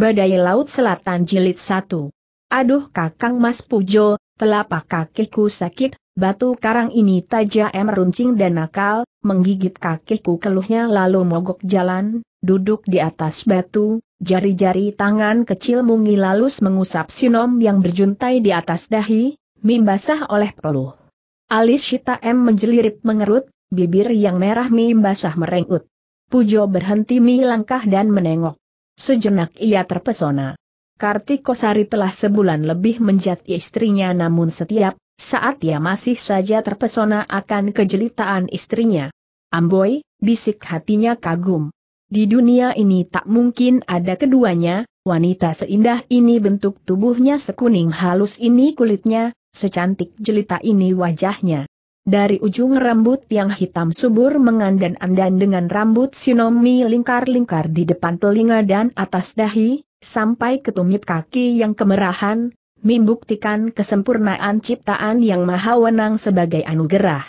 Badai Laut Selatan Jilid 1. Aduh Kakang Mas Pujo, telapak kakiku sakit, batu karang ini tajam runcing dan nakal, menggigit kakiku keluhnya lalu mogok jalan, duduk di atas batu, jari-jari tangan kecil mungil lalu mengusap sinom yang berjuntai di atas dahi, mimbasah oleh peluh. Alis Shita M menjelirit mengerut, bibir yang merah mimbasah merengut. Pujo berhenti mi langkah dan menengok. Sejenak ia terpesona. Kartikosari telah sebulan lebih menjadi istrinya namun setiap saat ia masih saja terpesona akan kejelitaan istrinya. Amboy, bisik hatinya kagum. Di dunia ini tak mungkin ada keduanya, wanita seindah ini bentuk tubuhnya sekuning halus ini kulitnya, secantik jelita ini wajahnya. Dari ujung rambut yang hitam subur mengandan-andan dengan rambut sinomi lingkar-lingkar di depan telinga dan atas dahi, sampai ke tumit kaki yang kemerahan, membuktikan kesempurnaan ciptaan yang maha wenang sebagai anugerah.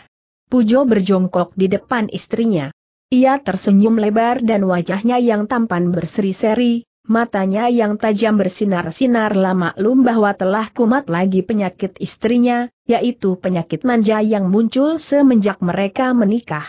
Pujo berjongkok di depan istrinya. Ia tersenyum lebar dan wajahnya yang tampan berseri-seri, matanya yang tajam bersinar-sinar lama lum bahwa telah kumat lagi penyakit istrinya, yaitu penyakit manja yang muncul semenjak mereka menikah.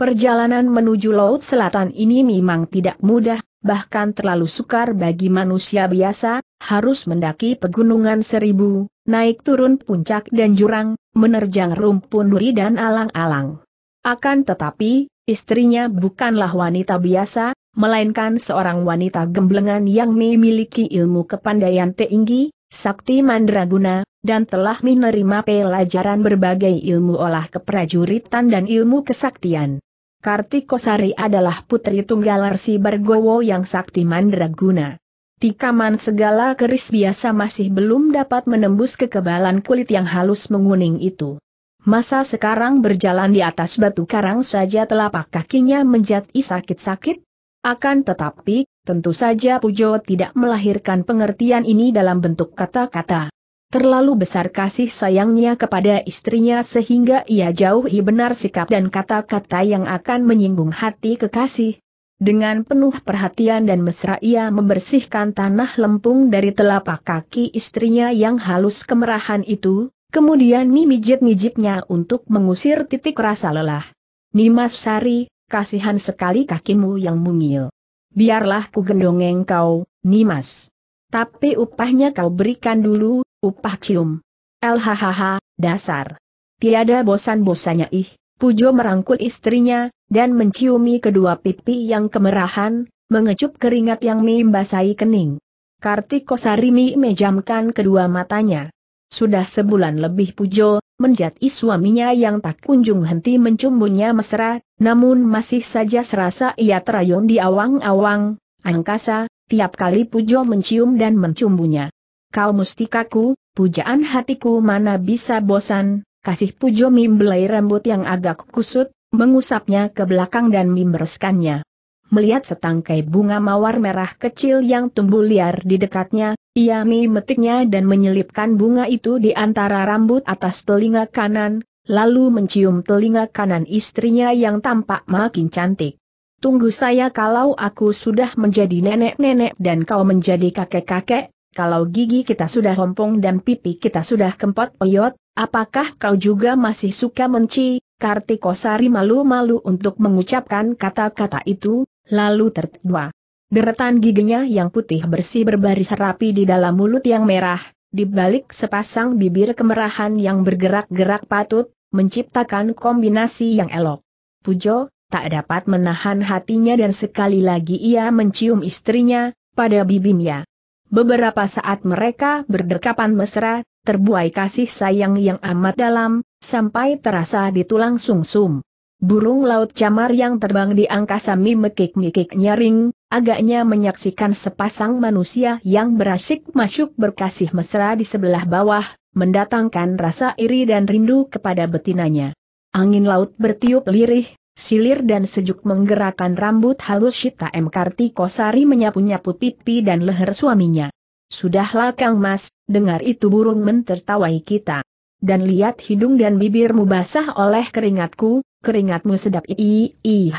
Perjalanan menuju Laut Selatan ini memang tidak mudah, bahkan terlalu sukar bagi manusia biasa, harus mendaki pegunungan seribu, naik turun puncak dan jurang, menerjang rumpun duri dan alang-alang. Akan tetapi, istrinya bukanlah wanita biasa, melainkan seorang wanita gemblengan yang memiliki ilmu kepandaian tinggi, sakti mandraguna, dan telah menerima pelajaran berbagai ilmu olah keprajuritan dan ilmu kesaktian. Kartikosari adalah putri tunggal Arsi Bargowo yang sakti mandraguna. Tikaman segala keris biasa masih belum dapat menembus kekebalan kulit yang halus menguning itu. Masa sekarang berjalan di atas batu karang saja telapak kakinya menjadi sakit-sakit, akan tetapi, tentu saja Pujo tidak melahirkan pengertian ini dalam bentuk kata-kata. Terlalu besar kasih sayangnya kepada istrinya sehingga ia jauhi benar sikap dan kata-kata yang akan menyinggung hati kekasih. Dengan penuh perhatian dan mesra ia membersihkan tanah lempung dari telapak kaki istrinya yang halus kemerahan itu, kemudian mimijit-mijitnya untuk mengusir titik rasa lelah. Nimas Sari, kasihan sekali kakimu yang mungil. Biarlah ku gendong engkau, Nimas. Tapi upahnya kau berikan dulu, upah cium. Lhahaha, dasar. Tiada bosan-bosannya ih, Pujo merangkul istrinya, dan menciumi kedua pipi yang kemerahan, mengecup keringat yang membasahi kening. Kartiko Sarimi mejamkan kedua matanya. Sudah sebulan lebih Pujo, menjadi suaminya yang tak kunjung henti mencumbunya mesra, namun masih saja serasa ia terayun di awang-awang, angkasa, tiap kali Pujo mencium dan mencumbunya. Kau mustikaku, pujaan hatiku mana bisa bosan, kasih Pujo mimbelai rambut yang agak kusut, mengusapnya ke belakang dan mimbereskannya. Melihat setangkai bunga mawar merah kecil yang tumbuh liar di dekatnya, ia memetiknya dan menyelipkan bunga itu di antara rambut atas telinga kanan, lalu mencium telinga kanan istrinya yang tampak makin cantik. Tunggu saya kalau aku sudah menjadi nenek-nenek dan kau menjadi kakek-kakek, kalau gigi kita sudah hompong dan pipi kita sudah kempot oyot, apakah kau juga masih suka menci? Kartikosari malu-malu untuk mengucapkan kata-kata itu, lalu tertawa. Deretan giginya yang putih bersih berbaris rapi di dalam mulut yang merah, di balik sepasang bibir kemerahan yang bergerak-gerak patut, menciptakan kombinasi yang elok. Pujo, tak dapat menahan hatinya dan sekali lagi ia mencium istrinya, pada bibimnya. Beberapa saat mereka berdekapan mesra, terbuai kasih sayang yang amat dalam, sampai terasa di tulang sungsum. -sum. Burung laut camar yang terbang di angkasa mimekik-mikik nyaring, agaknya menyaksikan sepasang manusia yang berasik masuk berkasih mesra di sebelah bawah, mendatangkan rasa iri dan rindu kepada betinanya. Angin laut bertiup lirih, silir dan sejuk menggerakkan rambut halus Shita M. Kartikosari menyapu-nyapu pipi dan leher suaminya. Sudahlah Kang Mas, dengar itu burung mentertawai kita. Dan lihat hidung dan bibirmu basah oleh keringatku, keringatmu sedap -i, -i.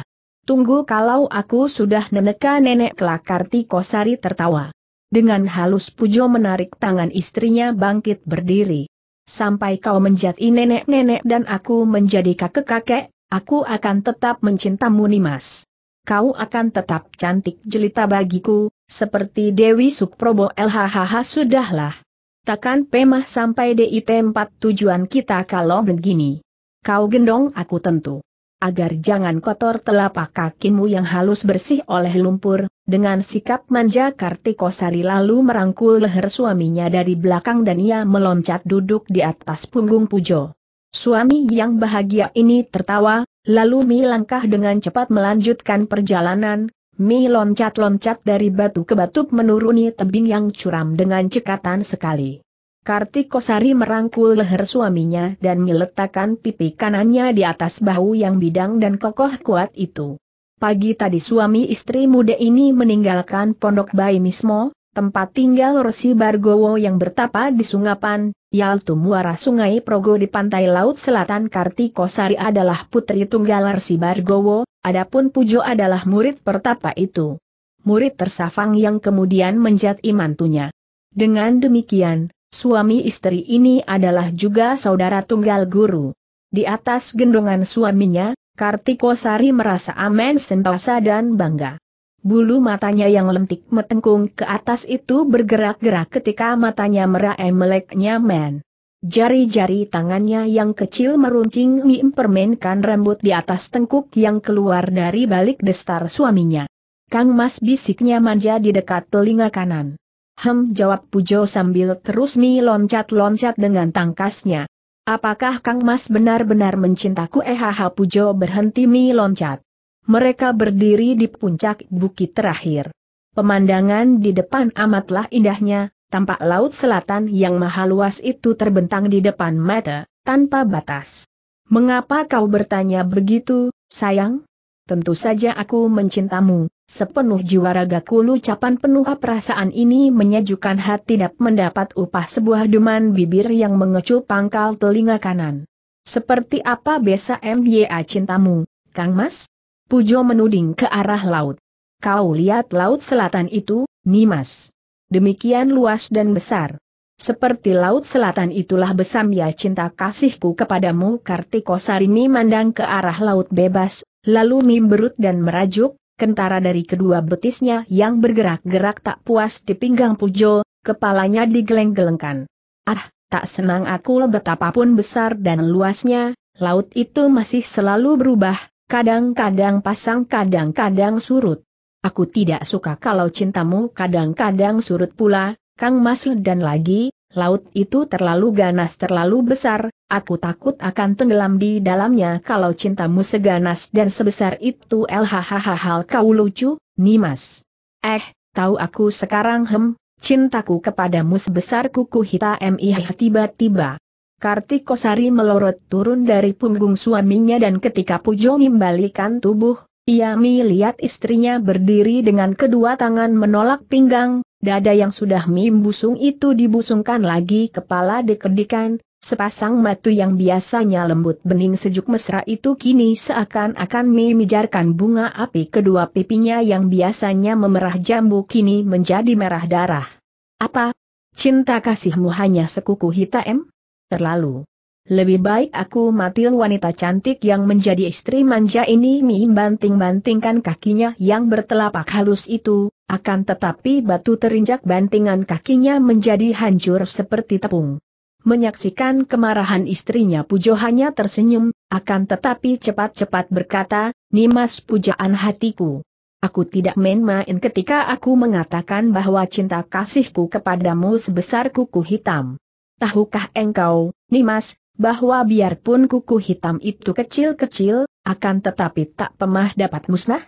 Tunggu kalau aku sudah neneka nenek kelakarti kosari tertawa. Dengan halus Pujo menarik tangan istrinya bangkit berdiri. Sampai kau menjadi nenek-nenek dan aku menjadi kakek-kakek, aku akan tetap mencintamu Nimas. Kau akan tetap cantik jelita bagiku, seperti Dewi Sukprobo LHHH sudahlah. Takkan pemah sampai DIT 4 tujuan kita kalau begini. Kau gendong aku tentu agar jangan kotor telapak kakimu yang halus bersih oleh lumpur, dengan sikap manja Kartikosari lalu merangkul leher suaminya dari belakang dan ia meloncat duduk di atas punggung Pujo. Suami yang bahagia ini tertawa, lalu Mi langkah dengan cepat melanjutkan perjalanan, Mi loncat-loncat dari batu ke batu menuruni tebing yang curam dengan cekatan sekali. Kartikosari merangkul leher suaminya dan meletakkan pipi kanannya di atas bahu yang bidang dan kokoh kuat itu. Pagi tadi suami istri muda ini meninggalkan pondok bayi Mismo, tempat tinggal Resi Bargowo yang bertapa di Sungapan, yaitu muara sungai Progo di pantai laut selatan Kartikosari adalah putri tunggal Resi Bargowo, adapun Pujo adalah murid pertapa itu. Murid tersafang yang kemudian menjat imantunya. Dengan demikian, Suami istri ini adalah juga saudara tunggal guru. Di atas gendongan suaminya, Kartikosari merasa aman sentosa dan bangga. Bulu matanya yang lentik metengkung ke atas itu bergerak-gerak ketika matanya meraih meleknya men. Jari-jari tangannya yang kecil meruncing mempermainkan rambut di atas tengkuk yang keluar dari balik destar suaminya. Kang Mas bisiknya manja di dekat telinga kanan. Hem jawab Pujo sambil terus mi loncat-loncat dengan tangkasnya. Apakah Kang Mas benar-benar mencintaku? Eh Pujo berhenti mi loncat. Mereka berdiri di puncak bukit terakhir. Pemandangan di depan amatlah indahnya, tampak laut selatan yang maha luas itu terbentang di depan mata, tanpa batas. Mengapa kau bertanya begitu, sayang? Tentu saja aku mencintamu, Sepenuh jiwa raga kulu capan penuh perasaan ini menyejukkan hati dap mendapat upah sebuah duman bibir yang mengecup pangkal telinga kanan. Seperti apa besa MBA cintamu, Kang Mas? Pujo menuding ke arah laut. Kau lihat laut selatan itu, Nimas. Demikian luas dan besar. Seperti laut selatan itulah besam ya cinta kasihku kepadamu Kartiko Sarimi mandang ke arah laut bebas, lalu mimberut dan merajuk, kentara dari kedua betisnya yang bergerak-gerak tak puas di pinggang Pujo, kepalanya digeleng-gelengkan. Ah, tak senang aku betapapun besar dan luasnya, laut itu masih selalu berubah, kadang-kadang pasang kadang-kadang surut. Aku tidak suka kalau cintamu kadang-kadang surut pula, Kang Mas dan lagi, laut itu terlalu ganas terlalu besar, aku takut akan tenggelam di dalamnya kalau cintamu seganas dan sebesar itu hal-hal kau lucu, Nimas. Eh, tahu aku sekarang hem, cintaku kepadamu sebesar kuku hitam ih tiba-tiba. Kartikosari melorot turun dari punggung suaminya dan ketika Pujo membalikan tubuh, ia melihat istrinya berdiri dengan kedua tangan menolak pinggang, dada yang sudah mimbusung itu dibusungkan lagi kepala dikedikan, sepasang matu yang biasanya lembut bening sejuk mesra itu kini seakan-akan memijarkan bunga api kedua pipinya yang biasanya memerah jambu kini menjadi merah darah. Apa? Cinta kasihmu hanya sekuku hitam? Terlalu lebih baik aku mati wanita cantik yang menjadi istri manja ini Mim banting-bantingkan kakinya yang bertelapak halus itu, akan tetapi batu terinjak bantingan kakinya menjadi hancur seperti tepung. Menyaksikan kemarahan istrinya Pujo hanya tersenyum, akan tetapi cepat-cepat berkata, Nimas pujaan hatiku. Aku tidak main-main ketika aku mengatakan bahwa cinta kasihku kepadamu sebesar kuku hitam. Tahukah engkau, Nimas, bahwa biarpun kuku hitam itu kecil-kecil, akan tetapi tak pemah dapat musnah?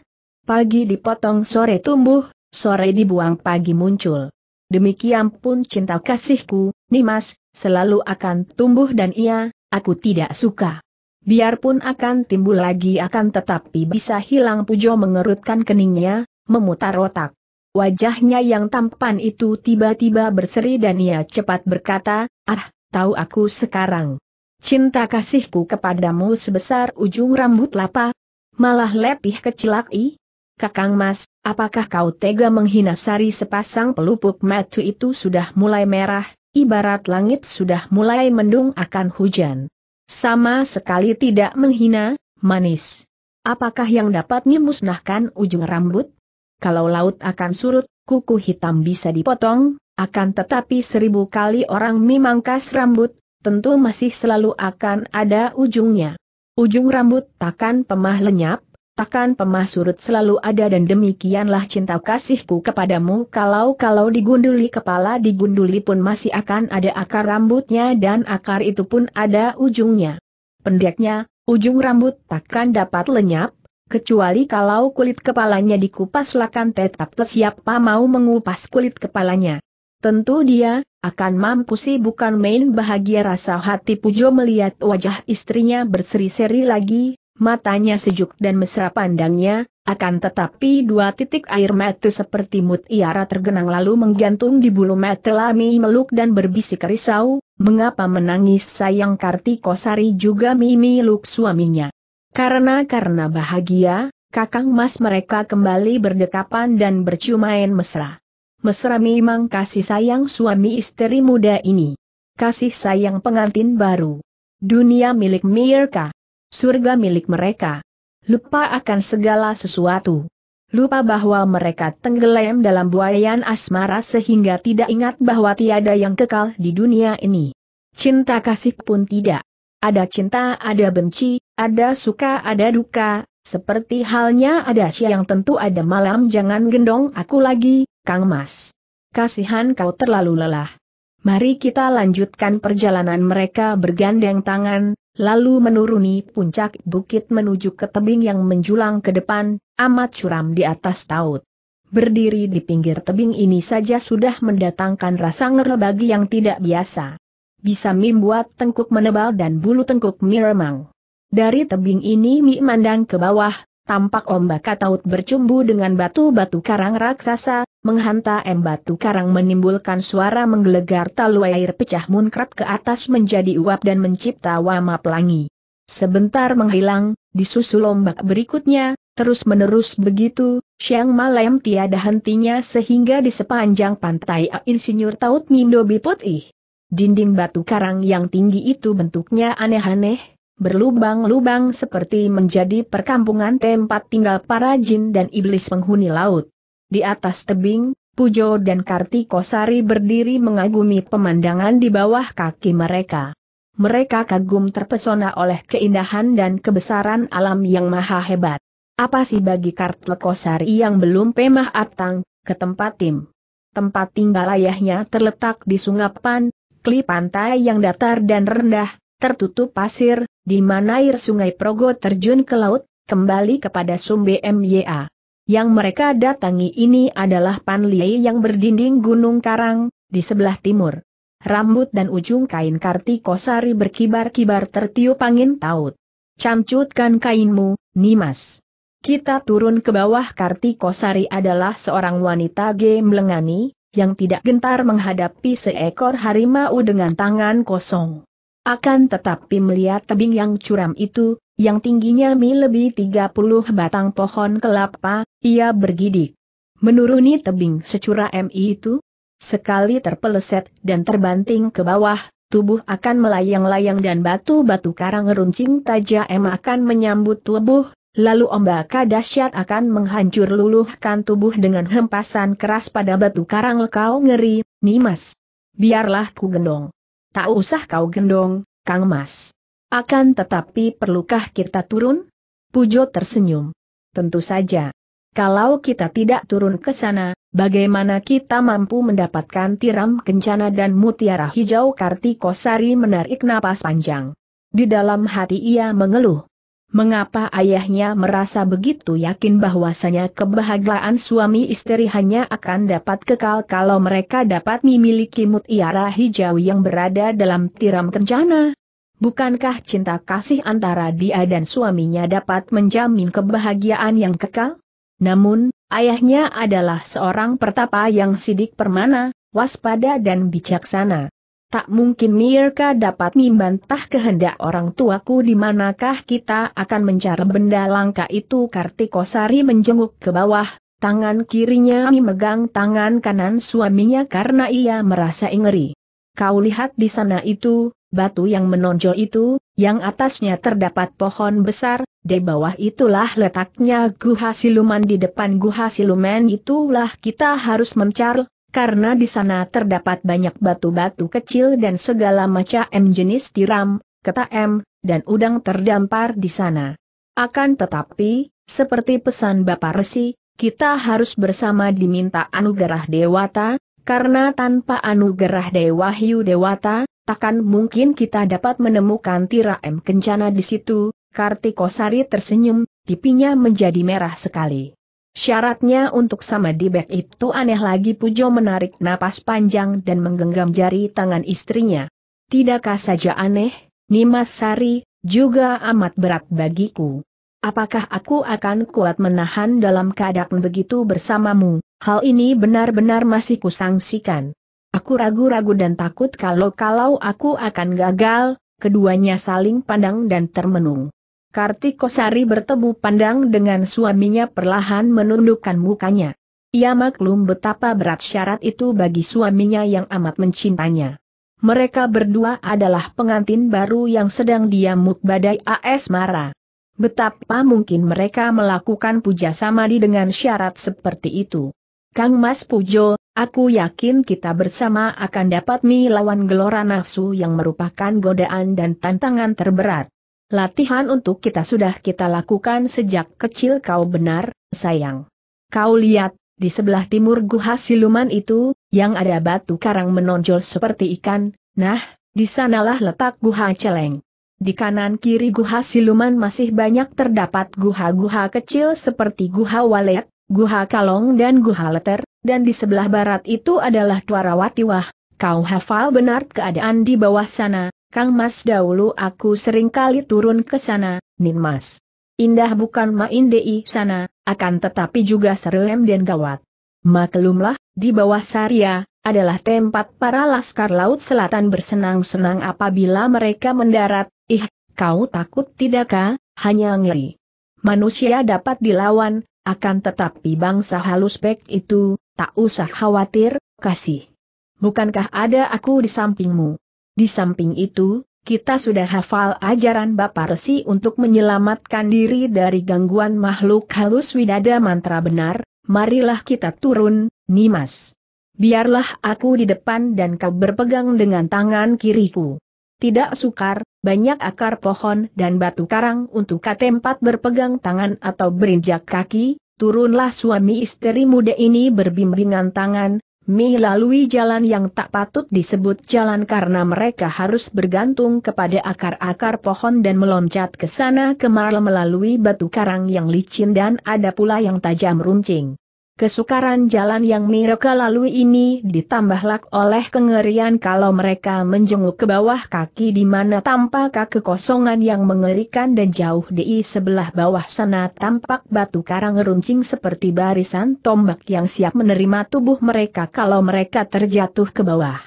Pagi dipotong sore tumbuh, sore dibuang pagi muncul. Demikian pun cinta kasihku, Nimas, selalu akan tumbuh dan ia, aku tidak suka. Biarpun akan timbul lagi akan tetapi bisa hilang Pujo mengerutkan keningnya, memutar otak. Wajahnya yang tampan itu tiba-tiba berseri dan ia cepat berkata, ah, tahu aku sekarang. Cinta kasihku kepadamu sebesar ujung rambut lapa, malah lebih kecil lagi. Kakang Mas, apakah kau tega menghina sari sepasang pelupuk matu itu sudah mulai merah, ibarat langit sudah mulai mendung akan hujan. Sama sekali tidak menghina, manis. Apakah yang dapat musnahkan ujung rambut? Kalau laut akan surut, kuku hitam bisa dipotong, akan tetapi seribu kali orang memangkas rambut, tentu masih selalu akan ada ujungnya. Ujung rambut takkan pemah lenyap, takkan pemah surut selalu ada dan demikianlah cinta kasihku kepadamu kalau-kalau digunduli kepala digunduli pun masih akan ada akar rambutnya dan akar itu pun ada ujungnya. Pendeknya, ujung rambut takkan dapat lenyap, kecuali kalau kulit kepalanya dikupas lakan tetap siapa mau mengupas kulit kepalanya. Tentu dia, akan mampu sih bukan main bahagia rasa hati Pujo melihat wajah istrinya berseri-seri lagi, matanya sejuk dan mesra pandangnya, akan tetapi dua titik air mata seperti mutiara tergenang lalu menggantung di bulu mata Lami meluk dan berbisik risau, mengapa menangis sayang Kartiko Sari juga Mimi luk suaminya. Karena karena bahagia, kakang mas mereka kembali berdekapan dan berciumain mesra mesra memang kasih sayang suami istri muda ini. Kasih sayang pengantin baru. Dunia milik mereka. Surga milik mereka. Lupa akan segala sesuatu. Lupa bahwa mereka tenggelam dalam buayan asmara sehingga tidak ingat bahwa tiada yang kekal di dunia ini. Cinta kasih pun tidak. Ada cinta, ada benci, ada suka, ada duka, seperti halnya ada siang tentu ada malam jangan gendong aku lagi, Kang Mas. Kasihan kau terlalu lelah. Mari kita lanjutkan perjalanan mereka bergandeng tangan, lalu menuruni puncak bukit menuju ke tebing yang menjulang ke depan, amat curam di atas taut. Berdiri di pinggir tebing ini saja sudah mendatangkan rasa ngeri bagi yang tidak biasa. Bisa membuat tengkuk menebal dan bulu tengkuk miremang. Dari tebing ini Mi mandang ke bawah, tampak ombak kataut bercumbu dengan batu-batu karang raksasa, menghantam batu karang menimbulkan suara menggelegar talu air pecah munkrat ke atas menjadi uap dan mencipta wama pelangi. Sebentar menghilang, disusul ombak berikutnya, terus-menerus begitu, siang malam tiada hentinya sehingga di sepanjang pantai insinyur Taut Mindo Biputih. Dinding batu karang yang tinggi itu bentuknya aneh-aneh, berlubang-lubang seperti menjadi perkampungan tempat tinggal para jin dan iblis penghuni laut. Di atas tebing, Pujo dan Kartikosari berdiri mengagumi pemandangan di bawah kaki mereka. Mereka kagum terpesona oleh keindahan dan kebesaran alam yang maha hebat. Apa sih bagi Kartikosari yang belum pemah atang, ke tempat tim. Tempat tinggal ayahnya terletak di sungapan, kli pantai yang datar dan rendah, tertutup pasir, di mana air sungai Progo terjun ke laut, kembali kepada Sumbe MYA. Yang mereka datangi ini adalah Panliai yang berdinding Gunung Karang, di sebelah timur. Rambut dan ujung kain Kartikosari berkibar-kibar tertiup angin taut. Cancutkan kainmu, Nimas. Kita turun ke bawah Kartikosari adalah seorang wanita gemblengani, yang tidak gentar menghadapi seekor harimau dengan tangan kosong. Akan tetapi melihat tebing yang curam itu, yang tingginya mi lebih 30 batang pohon kelapa, ia bergidik. Menuruni tebing secura MI itu, sekali terpeleset dan terbanting ke bawah, tubuh akan melayang-layang dan batu-batu karang runcing tajam akan menyambut tubuh, lalu ombak dahsyat akan menghancur luluhkan tubuh dengan hempasan keras pada batu karang kau ngeri, Nimas. Biarlah ku gendong. Tak usah kau gendong, Kang Mas. Akan tetapi perlukah kita turun? Pujo tersenyum. Tentu saja. Kalau kita tidak turun ke sana, bagaimana kita mampu mendapatkan tiram kencana dan mutiara hijau Kartikosari menarik napas panjang. Di dalam hati ia mengeluh. Mengapa ayahnya merasa begitu yakin bahwasanya kebahagiaan suami istri hanya akan dapat kekal kalau mereka dapat memiliki mutiara hijau yang berada dalam tiram kencana? Bukankah cinta kasih antara dia dan suaminya dapat menjamin kebahagiaan yang kekal? Namun, ayahnya adalah seorang pertapa yang sidik permana, waspada dan bijaksana. Tak mungkin Mirka dapat membantah kehendak orang tuaku di manakah kita akan mencari benda langka itu Kartikosari menjenguk ke bawah, tangan kirinya memegang tangan kanan suaminya karena ia merasa ingeri. Kau lihat di sana itu, batu yang menonjol itu, yang atasnya terdapat pohon besar, di bawah itulah letaknya guha siluman di depan guha siluman itulah kita harus mencari, karena di sana terdapat banyak batu-batu kecil dan segala macam jenis tiram, M, dan udang terdampar di sana. Akan tetapi, seperti pesan Bapak Resi, kita harus bersama diminta anugerah Dewata, karena tanpa anugerah dewahyu Dewata, takkan mungkin kita dapat menemukan tiram Kencana di situ, Kartikosari tersenyum, pipinya menjadi merah sekali. Syaratnya untuk sama di back itu aneh lagi Pujo menarik napas panjang dan menggenggam jari tangan istrinya. Tidakkah saja aneh, Nimas Sari, juga amat berat bagiku. Apakah aku akan kuat menahan dalam keadaan begitu bersamamu? Hal ini benar-benar masih kusangsikan. Aku ragu-ragu dan takut kalau-kalau aku akan gagal, keduanya saling pandang dan termenung. Kartikosari bertemu pandang dengan suaminya perlahan menundukkan mukanya. Ia maklum betapa berat syarat itu bagi suaminya yang amat mencintanya. Mereka berdua adalah pengantin baru yang sedang diamuk badai AS Mara. Betapa mungkin mereka melakukan puja samadi dengan syarat seperti itu. Kang Mas Pujo, aku yakin kita bersama akan dapat melawan gelora nafsu yang merupakan godaan dan tantangan terberat. Latihan untuk kita sudah kita lakukan sejak kecil kau benar, sayang. Kau lihat, di sebelah timur guha siluman itu, yang ada batu karang menonjol seperti ikan, nah, di sanalah letak guha celeng. Di kanan kiri guha siluman masih banyak terdapat guha-guha kecil seperti guha walet, guha kalong dan guha leter, dan di sebelah barat itu adalah Wah, Kau hafal benar keadaan di bawah sana, Kang Mas dahulu aku sering kali turun ke sana, Nin Mas. Indah bukan main di sana, akan tetapi juga serem dan gawat. Maklumlah, di bawah Saria, adalah tempat para laskar laut selatan bersenang-senang apabila mereka mendarat, ih, kau takut tidakkah, hanya ngeri. Manusia dapat dilawan, akan tetapi bangsa halus baik itu, tak usah khawatir, kasih. Bukankah ada aku di sampingmu? Di samping itu, kita sudah hafal ajaran Bapak Resi untuk menyelamatkan diri dari gangguan makhluk halus widada mantra benar, marilah kita turun, Nimas. Biarlah aku di depan dan kau berpegang dengan tangan kiriku. Tidak sukar, banyak akar pohon dan batu karang untuk katempat berpegang tangan atau berinjak kaki, turunlah suami istri muda ini berbimbingan tangan, melalui jalan yang tak patut disebut jalan karena mereka harus bergantung kepada akar-akar pohon dan meloncat ke sana kemari melalui batu karang yang licin dan ada pula yang tajam runcing. Kesukaran jalan yang mereka lalui ini ditambahlah oleh kengerian kalau mereka menjenguk ke bawah kaki di mana tampak kekosongan yang mengerikan dan jauh di sebelah bawah sana tampak batu karang runcing seperti barisan tombak yang siap menerima tubuh mereka kalau mereka terjatuh ke bawah.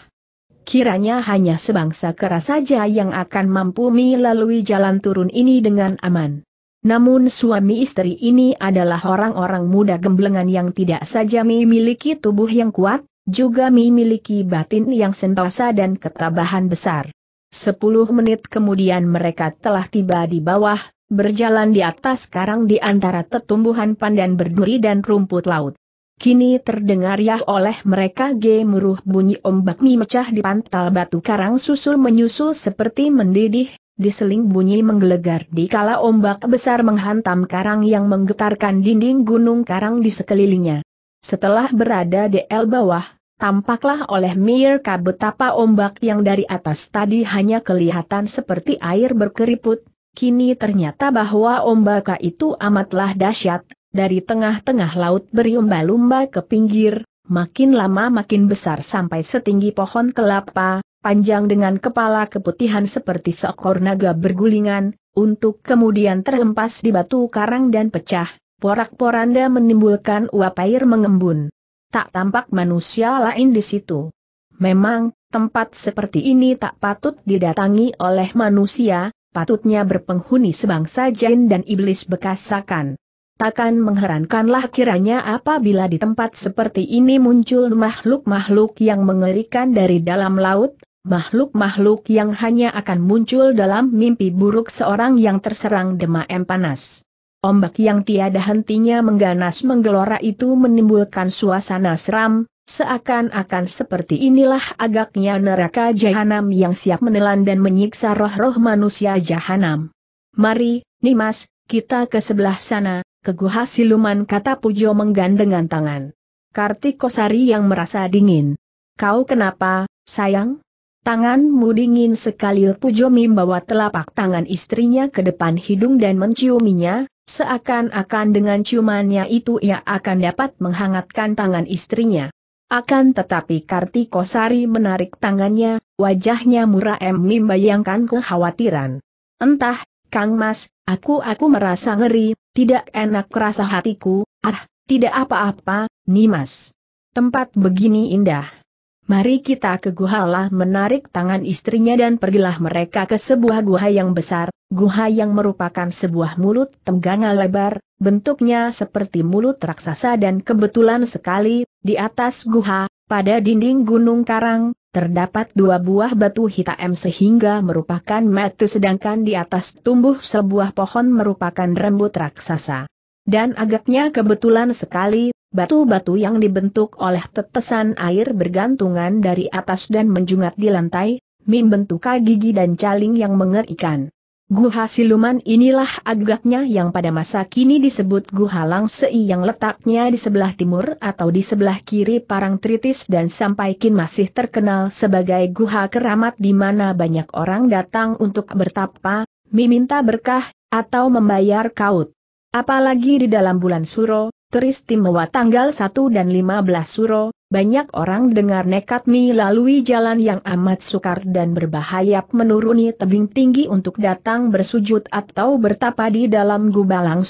Kiranya hanya sebangsa keras saja yang akan mampu melalui jalan turun ini dengan aman. Namun suami istri ini adalah orang-orang muda gemblengan yang tidak saja memiliki tubuh yang kuat, juga memiliki batin yang sentosa dan ketabahan besar. Sepuluh menit kemudian mereka telah tiba di bawah, berjalan di atas karang di antara tetumbuhan pandan berduri dan rumput laut. Kini terdengar ya oleh mereka gemuruh bunyi ombak memecah di pantal batu karang susul menyusul seperti mendidih, diseling bunyi menggelegar di kala ombak besar menghantam karang yang menggetarkan dinding gunung karang di sekelilingnya. Setelah berada di el bawah, tampaklah oleh Mirka betapa ombak yang dari atas tadi hanya kelihatan seperti air berkeriput, kini ternyata bahwa ombak itu amatlah dahsyat, dari tengah-tengah laut beriumba-lumba ke pinggir, makin lama makin besar sampai setinggi pohon kelapa, panjang dengan kepala keputihan seperti seekor naga bergulingan, untuk kemudian terhempas di batu karang dan pecah, porak-poranda menimbulkan uap air mengembun. Tak tampak manusia lain di situ. Memang, tempat seperti ini tak patut didatangi oleh manusia, patutnya berpenghuni sebangsa jin dan iblis bekas sakan. Takkan mengherankanlah kiranya apabila di tempat seperti ini muncul makhluk-makhluk yang mengerikan dari dalam laut, Makhluk-makhluk yang hanya akan muncul dalam mimpi buruk seorang yang terserang demam panas. Ombak yang tiada hentinya mengganas menggelora itu menimbulkan suasana seram, seakan-akan seperti inilah agaknya neraka jahanam yang siap menelan dan menyiksa roh-roh manusia jahanam. Mari, Nimas, kita ke sebelah sana, ke Guha Siluman kata Pujo menggandengan tangan. Kartikosari yang merasa dingin. Kau kenapa, sayang? Tanganmu dingin sekali Pujo bawa telapak tangan istrinya ke depan hidung dan menciuminya, seakan-akan dengan ciumannya itu ia akan dapat menghangatkan tangan istrinya. Akan tetapi Kartikosari menarik tangannya, wajahnya murah em membayangkan kekhawatiran. Entah, Kang Mas, aku-aku merasa ngeri, tidak enak rasa hatiku, ah, tidak apa-apa, Nimas. Tempat begini indah Mari kita ke Guha lah menarik tangan istrinya dan pergilah mereka ke sebuah guha yang besar, guha yang merupakan sebuah mulut tengganga lebar, bentuknya seperti mulut raksasa dan kebetulan sekali, di atas guha, pada dinding gunung karang, terdapat dua buah batu hitam sehingga merupakan metu sedangkan di atas tumbuh sebuah pohon merupakan rembut raksasa. Dan agaknya kebetulan sekali, batu-batu yang dibentuk oleh tetesan air bergantungan dari atas dan menjungat di lantai, mim bentuk gigi dan caling yang mengerikan. Guha siluman inilah agaknya yang pada masa kini disebut Guha Langsei yang letaknya di sebelah timur atau di sebelah kiri Parang Parangtritis dan sampai kini masih terkenal sebagai Guha Keramat di mana banyak orang datang untuk bertapa, meminta berkah, atau membayar kaut. Apalagi di dalam bulan suro, teristimewa tanggal 1 dan 15 Suro, banyak orang dengar nekat melalui jalan yang amat sukar dan berbahaya menuruni tebing tinggi untuk datang bersujud atau bertapa di dalam gubalang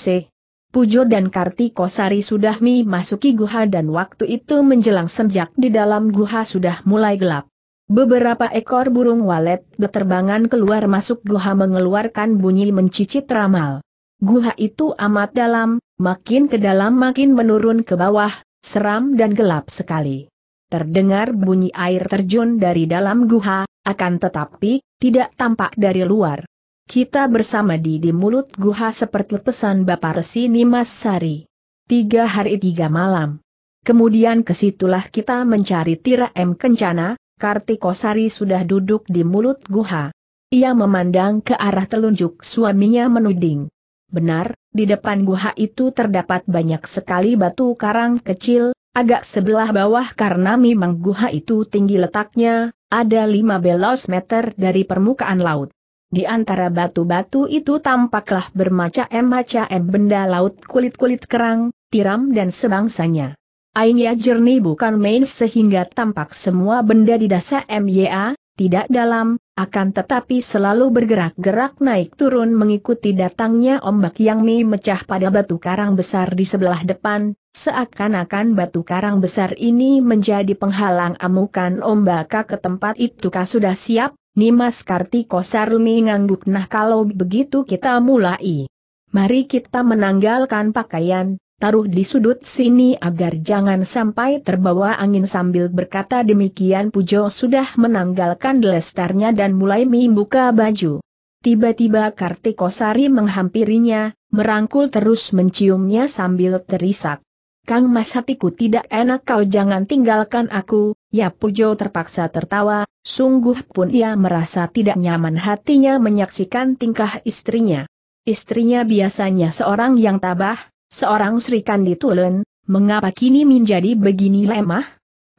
Pujo dan Kartikosari sudah Mi masuki guha dan waktu itu menjelang senjak di dalam guha sudah mulai gelap. Beberapa ekor burung walet beterbangan keluar masuk guha mengeluarkan bunyi mencicit ramal. Guha itu amat dalam, makin ke dalam makin menurun ke bawah, seram dan gelap sekali. Terdengar bunyi air terjun dari dalam guha, akan tetapi, tidak tampak dari luar. Kita bersama di di mulut guha seperti pesan Bapak Resi Nimas Sari. Tiga hari tiga malam. Kemudian kesitulah kita mencari Tira M. Kencana, Kartikosari sudah duduk di mulut guha. Ia memandang ke arah telunjuk suaminya menuding. Benar, di depan Guha itu terdapat banyak sekali batu karang kecil, agak sebelah bawah karena memang Guha itu tinggi letaknya, ada 5 belos meter dari permukaan laut. Di antara batu-batu itu tampaklah bermacam-macam benda laut kulit-kulit kerang, tiram dan sebangsanya. Ainya jernih bukan main sehingga tampak semua benda di dasar MYA, tidak dalam, akan tetapi selalu bergerak-gerak naik turun mengikuti datangnya ombak yang memecah pada batu karang besar di sebelah depan, seakan-akan batu karang besar ini menjadi penghalang amukan ombak ke tempat itu kah sudah siap, Nimas Kartiko Sarumi ngangguk nah kalau begitu kita mulai. Mari kita menanggalkan pakaian, taruh di sudut sini agar jangan sampai terbawa angin sambil berkata demikian Pujo sudah menanggalkan lestarnya dan mulai membuka baju. Tiba-tiba Kartikosari menghampirinya, merangkul terus menciumnya sambil terisak. Kang Mas hatiku tidak enak kau jangan tinggalkan aku, ya Pujo terpaksa tertawa, sungguh pun ia merasa tidak nyaman hatinya menyaksikan tingkah istrinya. Istrinya biasanya seorang yang tabah, Seorang Sri Kandi Tulen, mengapa kini menjadi begini lemah?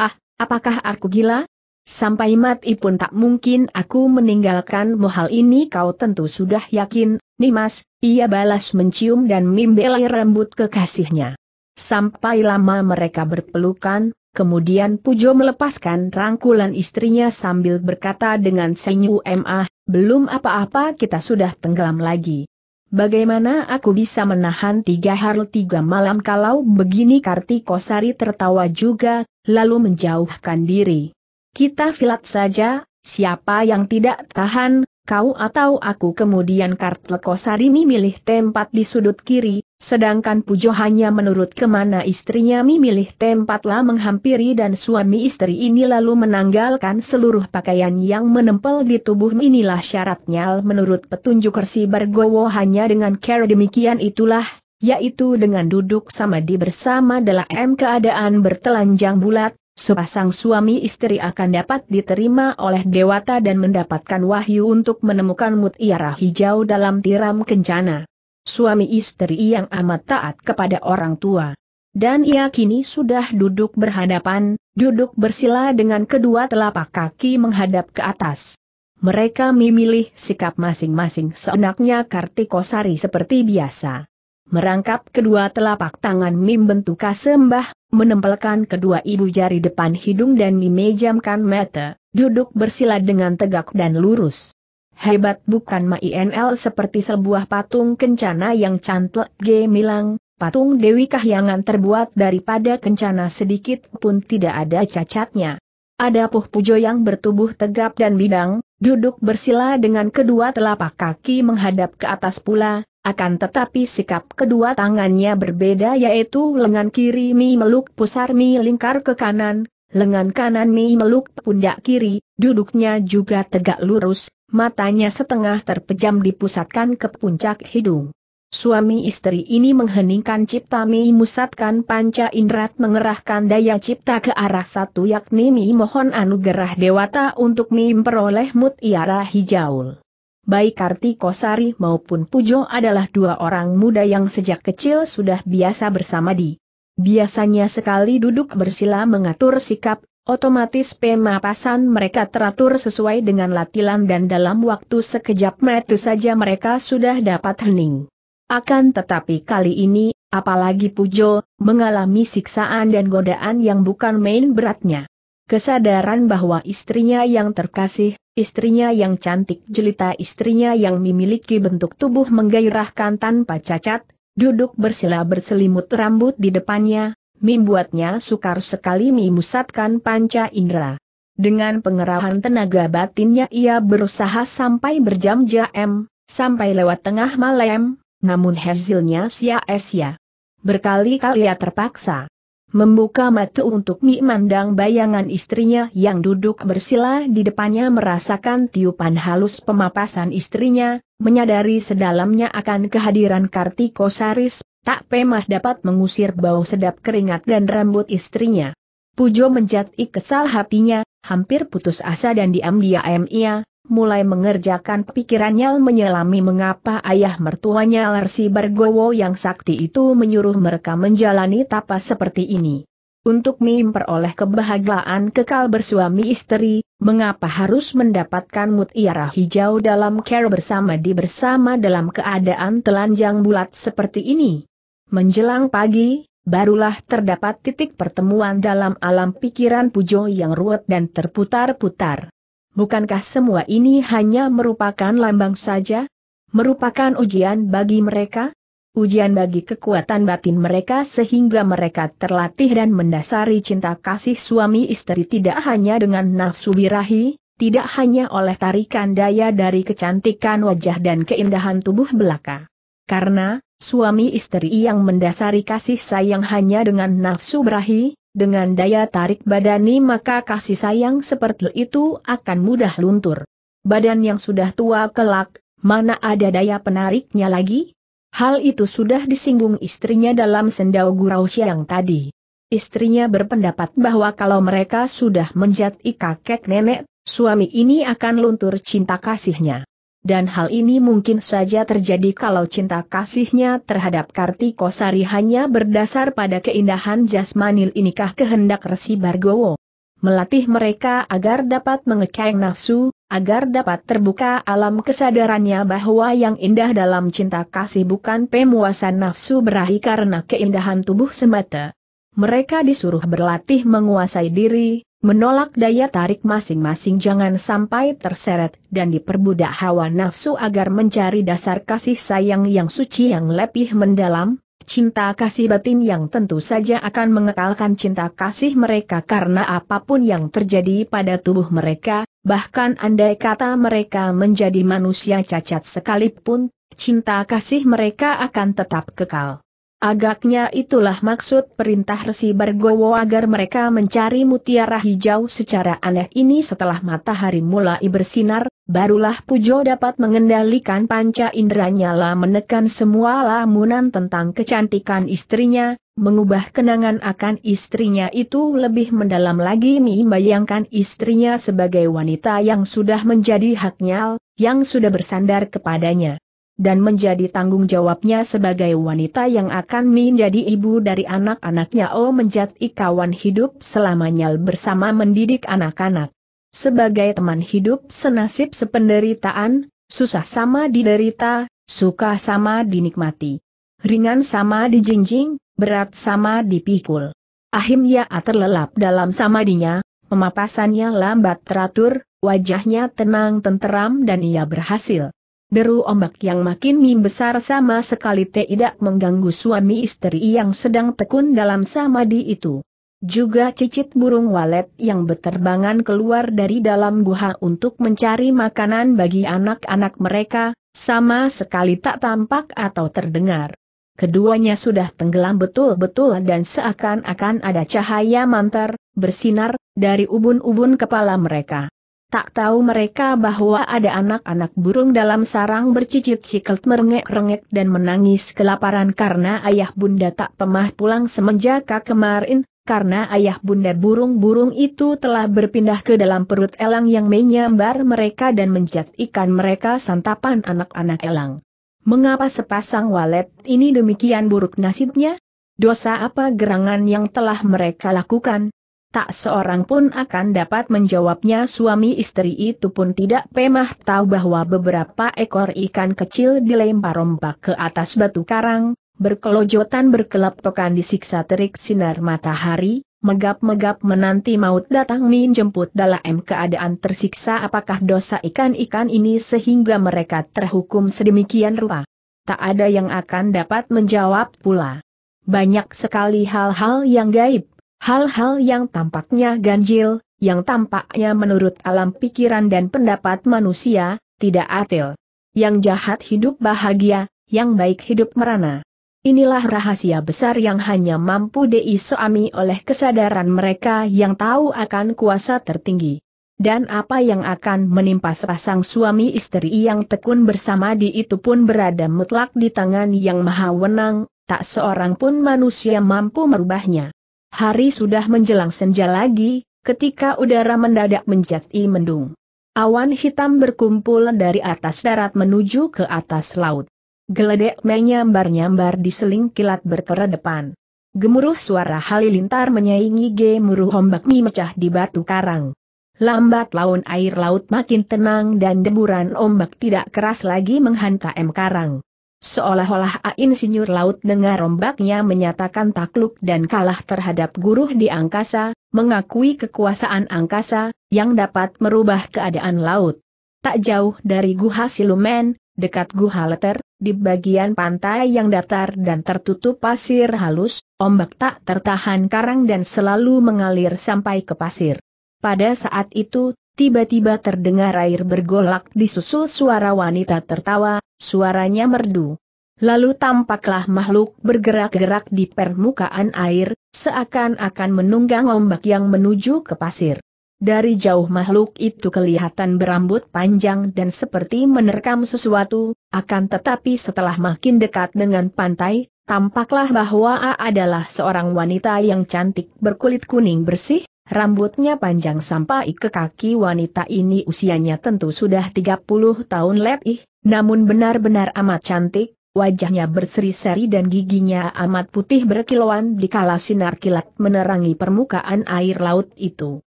Ah, apakah aku gila? Sampai mati pun tak mungkin aku meninggalkan hal ini kau tentu sudah yakin, Nimas, ia balas mencium dan membelai rambut kekasihnya. Sampai lama mereka berpelukan, kemudian Pujo melepaskan rangkulan istrinya sambil berkata dengan senyum ah, belum apa-apa kita sudah tenggelam lagi. Bagaimana aku bisa menahan tiga hari tiga malam kalau begini Kartikosari tertawa juga, lalu menjauhkan diri. Kita filat saja, siapa yang tidak tahan, kau atau aku kemudian Kartikosari memilih tempat di sudut kiri, Sedangkan Pujo hanya menurut kemana istrinya memilih tempatlah menghampiri dan suami istri ini lalu menanggalkan seluruh pakaian yang menempel di tubuh inilah syaratnya menurut petunjuk resi Bargowo hanya dengan cara demikian itulah, yaitu dengan duduk sama di bersama dalam keadaan bertelanjang bulat, sepasang suami istri akan dapat diterima oleh dewata dan mendapatkan wahyu untuk menemukan mutiara hijau dalam tiram kencana suami istri yang amat taat kepada orang tua. Dan ia kini sudah duduk berhadapan, duduk bersila dengan kedua telapak kaki menghadap ke atas. Mereka memilih sikap masing-masing seenaknya Kartikosari seperti biasa. Merangkap kedua telapak tangan Mim bentuk sembah, menempelkan kedua ibu jari depan hidung dan memejamkan mata, duduk bersila dengan tegak dan lurus. Hebat bukan L seperti sebuah patung kencana yang cantik gemilang, patung Dewi Kahyangan terbuat daripada kencana sedikit pun tidak ada cacatnya. Ada Puh Pujo yang bertubuh tegap dan bidang, duduk bersila dengan kedua telapak kaki menghadap ke atas pula, akan tetapi sikap kedua tangannya berbeda yaitu lengan kiri Mi meluk pusar Mi lingkar ke kanan, lengan kanan Mi meluk pundak kiri, duduknya juga tegak lurus, matanya setengah terpejam dipusatkan ke puncak hidung. Suami istri ini mengheningkan cipta Mi musatkan panca indrat mengerahkan daya cipta ke arah satu yakni Mi mohon anugerah dewata untuk Mi memperoleh mutiara hijau. Baik Kosari maupun Pujo adalah dua orang muda yang sejak kecil sudah biasa bersama di. Biasanya sekali duduk bersila mengatur sikap Otomatis pemapasan mereka teratur sesuai dengan latilan dan dalam waktu sekejap mata saja mereka sudah dapat hening. Akan tetapi kali ini, apalagi Pujo, mengalami siksaan dan godaan yang bukan main beratnya. Kesadaran bahwa istrinya yang terkasih, istrinya yang cantik jelita istrinya yang memiliki bentuk tubuh menggairahkan tanpa cacat, duduk bersila berselimut rambut di depannya, Membuatnya sukar sekali memusatkan panca indera. Dengan pengerahan tenaga batinnya ia berusaha sampai berjam-jam, sampai lewat tengah malam, namun hasilnya sia-sia. Berkali-kali ia terpaksa membuka mata untuk memandang bayangan istrinya yang duduk bersila di depannya merasakan tiupan halus pemapasan istrinya, menyadari sedalamnya akan kehadiran Kartiko Saris, tak pemah dapat mengusir bau sedap keringat dan rambut istrinya. Pujo menjadi kesal hatinya, hampir putus asa dan diam-diam ia, mulai mengerjakan pikirannya menyelami mengapa ayah mertuanya Larsi Bergowo yang sakti itu menyuruh mereka menjalani tapa seperti ini. Untuk memperoleh kebahagiaan kekal bersuami istri, mengapa harus mendapatkan mutiara hijau dalam care bersama di bersama dalam keadaan telanjang bulat seperti ini? Menjelang pagi, barulah terdapat titik pertemuan dalam alam pikiran Pujo yang ruwet dan terputar-putar. Bukankah semua ini hanya merupakan lambang saja? Merupakan ujian bagi mereka? Ujian bagi kekuatan batin mereka sehingga mereka terlatih dan mendasari cinta kasih suami istri tidak hanya dengan nafsu birahi, tidak hanya oleh tarikan daya dari kecantikan wajah dan keindahan tubuh belaka. Karena, Suami istri yang mendasari kasih sayang hanya dengan nafsu berahi, dengan daya tarik badani maka kasih sayang seperti itu akan mudah luntur. Badan yang sudah tua kelak, mana ada daya penariknya lagi? Hal itu sudah disinggung istrinya dalam sendau gurau siang tadi. Istrinya berpendapat bahwa kalau mereka sudah menjadi kakek nenek, suami ini akan luntur cinta kasihnya dan hal ini mungkin saja terjadi kalau cinta kasihnya terhadap Kartikosari hanya berdasar pada keindahan jasmanil inikah kehendak Resi Bargowo. Melatih mereka agar dapat mengekang nafsu, agar dapat terbuka alam kesadarannya bahwa yang indah dalam cinta kasih bukan pemuasan nafsu berahi karena keindahan tubuh semata. Mereka disuruh berlatih menguasai diri, menolak daya tarik masing-masing jangan sampai terseret dan diperbudak hawa nafsu agar mencari dasar kasih sayang yang suci yang lebih mendalam, cinta kasih batin yang tentu saja akan mengekalkan cinta kasih mereka karena apapun yang terjadi pada tubuh mereka, bahkan andai kata mereka menjadi manusia cacat sekalipun, cinta kasih mereka akan tetap kekal. Agaknya itulah maksud perintah Resi bergowo agar mereka mencari mutiara hijau secara aneh ini setelah matahari mulai bersinar, barulah Pujo dapat mengendalikan panca inderanya menekan semua lamunan tentang kecantikan istrinya, mengubah kenangan akan istrinya itu lebih mendalam lagi membayangkan istrinya sebagai wanita yang sudah menjadi haknya, yang sudah bersandar kepadanya dan menjadi tanggung jawabnya sebagai wanita yang akan menjadi ibu dari anak-anaknya Oh menjadi kawan hidup selamanya bersama mendidik anak-anak. Sebagai teman hidup senasib sependeritaan, susah sama diderita, suka sama dinikmati. Ringan sama dijinjing, berat sama dipikul. Ahim ya terlelap dalam samadinya, pemapasannya lambat teratur, wajahnya tenang tenteram dan ia berhasil. Deru ombak yang makin membesar sama sekali tidak mengganggu suami istri yang sedang tekun dalam samadi itu. Juga cicit burung walet yang beterbangan keluar dari dalam guha untuk mencari makanan bagi anak-anak mereka, sama sekali tak tampak atau terdengar. Keduanya sudah tenggelam betul-betul dan seakan-akan ada cahaya mantar, bersinar, dari ubun-ubun kepala mereka. Tak tahu mereka bahwa ada anak-anak burung dalam sarang bercicit cikelt merengek-rengek dan menangis kelaparan karena ayah bunda tak pemah pulang semenjak kemarin, karena ayah bunda burung-burung itu telah berpindah ke dalam perut elang yang menyambar mereka dan menjat ikan mereka santapan anak-anak elang. Mengapa sepasang walet ini demikian buruk nasibnya? Dosa apa gerangan yang telah mereka lakukan? tak seorang pun akan dapat menjawabnya suami istri itu pun tidak pemah tahu bahwa beberapa ekor ikan kecil dilempar rombak ke atas batu karang, berkelojotan berkelap disiksa terik sinar matahari, megap-megap menanti maut datang menjemput dalam keadaan tersiksa apakah dosa ikan-ikan ini sehingga mereka terhukum sedemikian rupa. Tak ada yang akan dapat menjawab pula. Banyak sekali hal-hal yang gaib Hal-hal yang tampaknya ganjil, yang tampaknya menurut alam pikiran dan pendapat manusia, tidak atil. Yang jahat hidup bahagia, yang baik hidup merana. Inilah rahasia besar yang hanya mampu diisoami oleh kesadaran mereka yang tahu akan kuasa tertinggi. Dan apa yang akan menimpa sepasang suami istri yang tekun bersama di itu pun berada mutlak di tangan yang maha wenang, tak seorang pun manusia mampu merubahnya. Hari sudah menjelang senja lagi, ketika udara mendadak menjadi mendung. Awan hitam berkumpul dari atas darat menuju ke atas laut. Geledek menyambar-nyambar di seling kilat berkera depan. Gemuruh suara halilintar menyaingi gemuruh ombak mimecah di batu karang. Lambat laun air laut makin tenang dan deburan ombak tidak keras lagi menghantam karang. Seolah-olah Ain Sinyur Laut dengar rombaknya menyatakan takluk dan kalah terhadap guru di angkasa, mengakui kekuasaan angkasa, yang dapat merubah keadaan laut. Tak jauh dari Guha Silumen, dekat Guha Leter, di bagian pantai yang datar dan tertutup pasir halus, ombak tak tertahan karang dan selalu mengalir sampai ke pasir. Pada saat itu, Tiba-tiba terdengar air bergolak disusul suara wanita tertawa, suaranya merdu. Lalu tampaklah makhluk bergerak-gerak di permukaan air, seakan-akan menunggang ombak yang menuju ke pasir. Dari jauh makhluk itu kelihatan berambut panjang dan seperti menerkam sesuatu, akan tetapi setelah makin dekat dengan pantai, tampaklah bahwa A adalah seorang wanita yang cantik berkulit kuning bersih, Rambutnya panjang sampai ke kaki wanita ini usianya tentu sudah 30 tahun lebih, namun benar-benar amat cantik, wajahnya berseri-seri dan giginya amat putih berkilauan di kala sinar kilat menerangi permukaan air laut itu.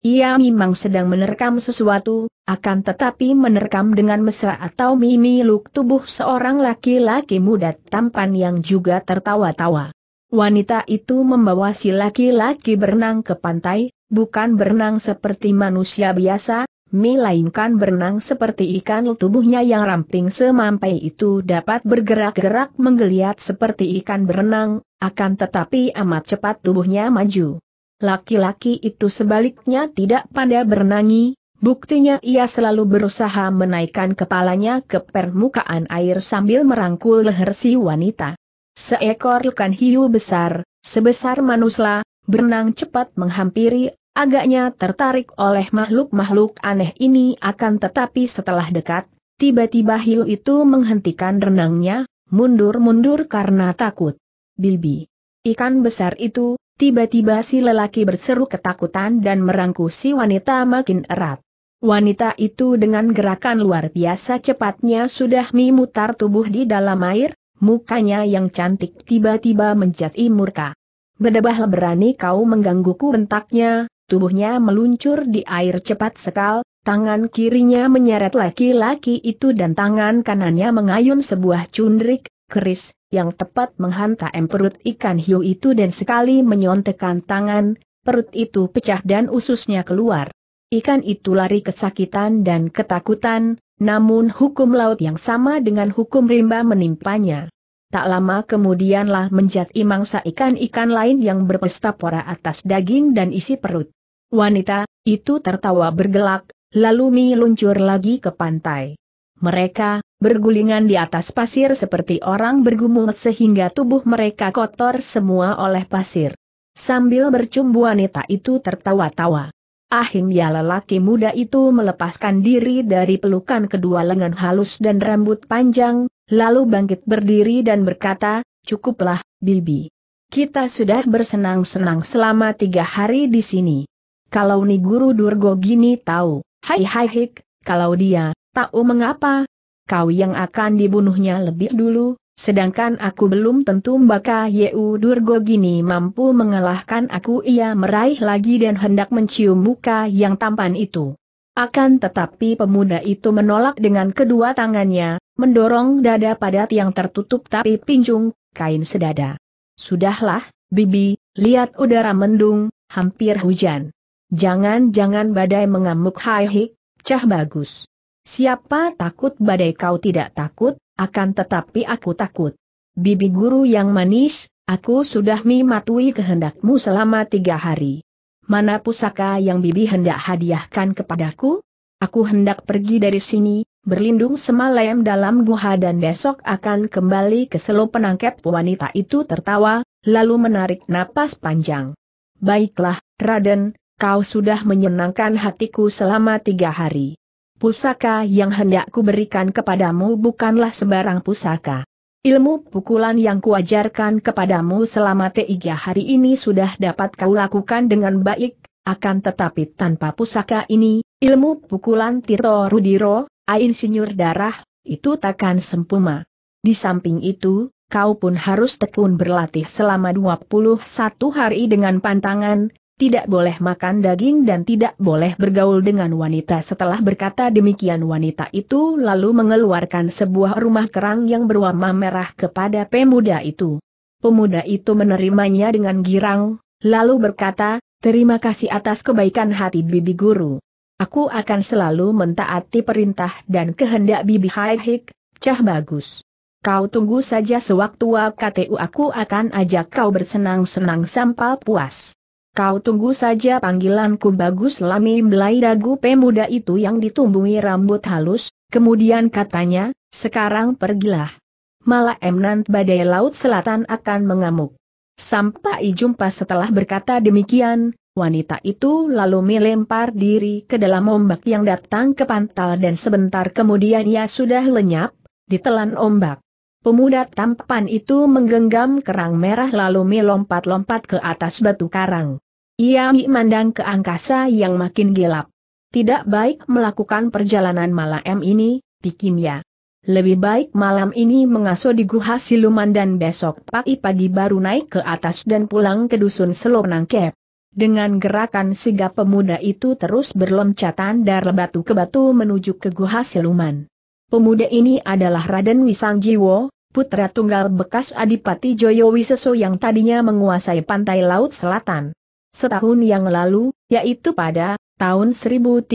Ia memang sedang menerkam sesuatu, akan tetapi menerkam dengan mesra atau mimiluk tubuh seorang laki-laki muda tampan yang juga tertawa-tawa. Wanita itu membawa si laki-laki berenang ke pantai, Bukan berenang seperti manusia biasa, melainkan berenang seperti ikan tubuhnya yang ramping semampai itu dapat bergerak-gerak menggeliat seperti ikan berenang, akan tetapi amat cepat tubuhnya maju. Laki-laki itu sebaliknya tidak pandai berenangi, buktinya ia selalu berusaha menaikkan kepalanya ke permukaan air sambil merangkul leher si wanita. Seekor ikan hiu besar, sebesar manusia berenang cepat menghampiri, agaknya tertarik oleh makhluk-makhluk aneh ini akan tetapi setelah dekat, tiba-tiba hiu itu menghentikan renangnya, mundur-mundur karena takut. Bibi. Ikan besar itu, tiba-tiba si lelaki berseru ketakutan dan merangkul si wanita makin erat. Wanita itu dengan gerakan luar biasa cepatnya sudah memutar tubuh di dalam air, mukanya yang cantik tiba-tiba menjadi murka. Bedebah berani kau menggangguku bentaknya, tubuhnya meluncur di air cepat sekal, tangan kirinya menyeret laki-laki itu dan tangan kanannya mengayun sebuah cundrik, keris, yang tepat menghantam perut ikan hiu itu dan sekali menyontekan tangan, perut itu pecah dan ususnya keluar. Ikan itu lari kesakitan dan ketakutan, namun hukum laut yang sama dengan hukum rimba menimpanya tak lama kemudianlah menjadi mangsa ikan-ikan lain yang berpesta pora atas daging dan isi perut. Wanita, itu tertawa bergelak, lalu meluncur lagi ke pantai. Mereka, bergulingan di atas pasir seperti orang bergumul sehingga tubuh mereka kotor semua oleh pasir. Sambil bercumbu wanita itu tertawa-tawa. Akhirnya lelaki muda itu melepaskan diri dari pelukan kedua lengan halus dan rambut panjang, lalu bangkit berdiri dan berkata, cukuplah, Bibi. Kita sudah bersenang-senang selama tiga hari di sini. Kalau ni guru Durgo gini tahu, hai hai hik, kalau dia, tahu mengapa, kau yang akan dibunuhnya lebih dulu, Sedangkan aku belum tentu Mbaka Yeu Durgo gini mampu mengalahkan aku ia meraih lagi dan hendak mencium muka yang tampan itu. Akan tetapi pemuda itu menolak dengan kedua tangannya, mendorong dada padat yang tertutup tapi pinjung, kain sedada. Sudahlah, Bibi, lihat udara mendung, hampir hujan. Jangan-jangan badai mengamuk hai cah bagus. Siapa takut badai kau tidak takut, akan tetapi aku takut. Bibi guru yang manis, aku sudah mematuhi kehendakmu selama tiga hari. Mana pusaka yang bibi hendak hadiahkan kepadaku? Aku hendak pergi dari sini, berlindung semalam dalam guha dan besok akan kembali ke selo penangkap wanita itu tertawa, lalu menarik napas panjang. Baiklah, Raden, kau sudah menyenangkan hatiku selama tiga hari pusaka yang hendak berikan kepadamu bukanlah sebarang pusaka. Ilmu pukulan yang kuajarkan kepadamu selama tiga hari ini sudah dapat kau lakukan dengan baik, akan tetapi tanpa pusaka ini, ilmu pukulan Tirto Rudiro, Ain insinyur darah, itu takkan sempurna. Di samping itu, kau pun harus tekun berlatih selama 21 hari dengan pantangan, tidak boleh makan daging dan tidak boleh bergaul dengan wanita. Setelah berkata demikian wanita itu lalu mengeluarkan sebuah rumah kerang yang berwarna merah kepada pemuda itu. Pemuda itu menerimanya dengan girang, lalu berkata, terima kasih atas kebaikan hati bibi guru. Aku akan selalu mentaati perintah dan kehendak bibi haihik, cah bagus. Kau tunggu saja sewaktu KTU aku akan ajak kau bersenang-senang sampai puas. Kau tunggu saja panggilanku bagus lami belai dagu pemuda itu yang ditumbuhi rambut halus, kemudian katanya, sekarang pergilah. Malah Emnant badai laut selatan akan mengamuk. Sampai jumpa setelah berkata demikian, wanita itu lalu melempar diri ke dalam ombak yang datang ke pantal dan sebentar kemudian ia sudah lenyap, ditelan ombak. Pemuda tampan itu menggenggam kerang merah lalu melompat-lompat ke atas batu karang. Ia memandang ke angkasa yang makin gelap. Tidak baik melakukan perjalanan malam ini, pikirnya. Lebih baik malam ini mengasuh di Guha Siluman dan besok pagi-pagi baru naik ke atas dan pulang ke dusun selonangkep. Dengan gerakan sigap pemuda itu terus berloncatan dari batu ke batu menuju ke Guha Siluman. Pemuda ini adalah Raden Wisangjiwo, putra tunggal bekas Adipati Joyo Wiseso yang tadinya menguasai pantai laut selatan setahun yang lalu, yaitu pada tahun 1031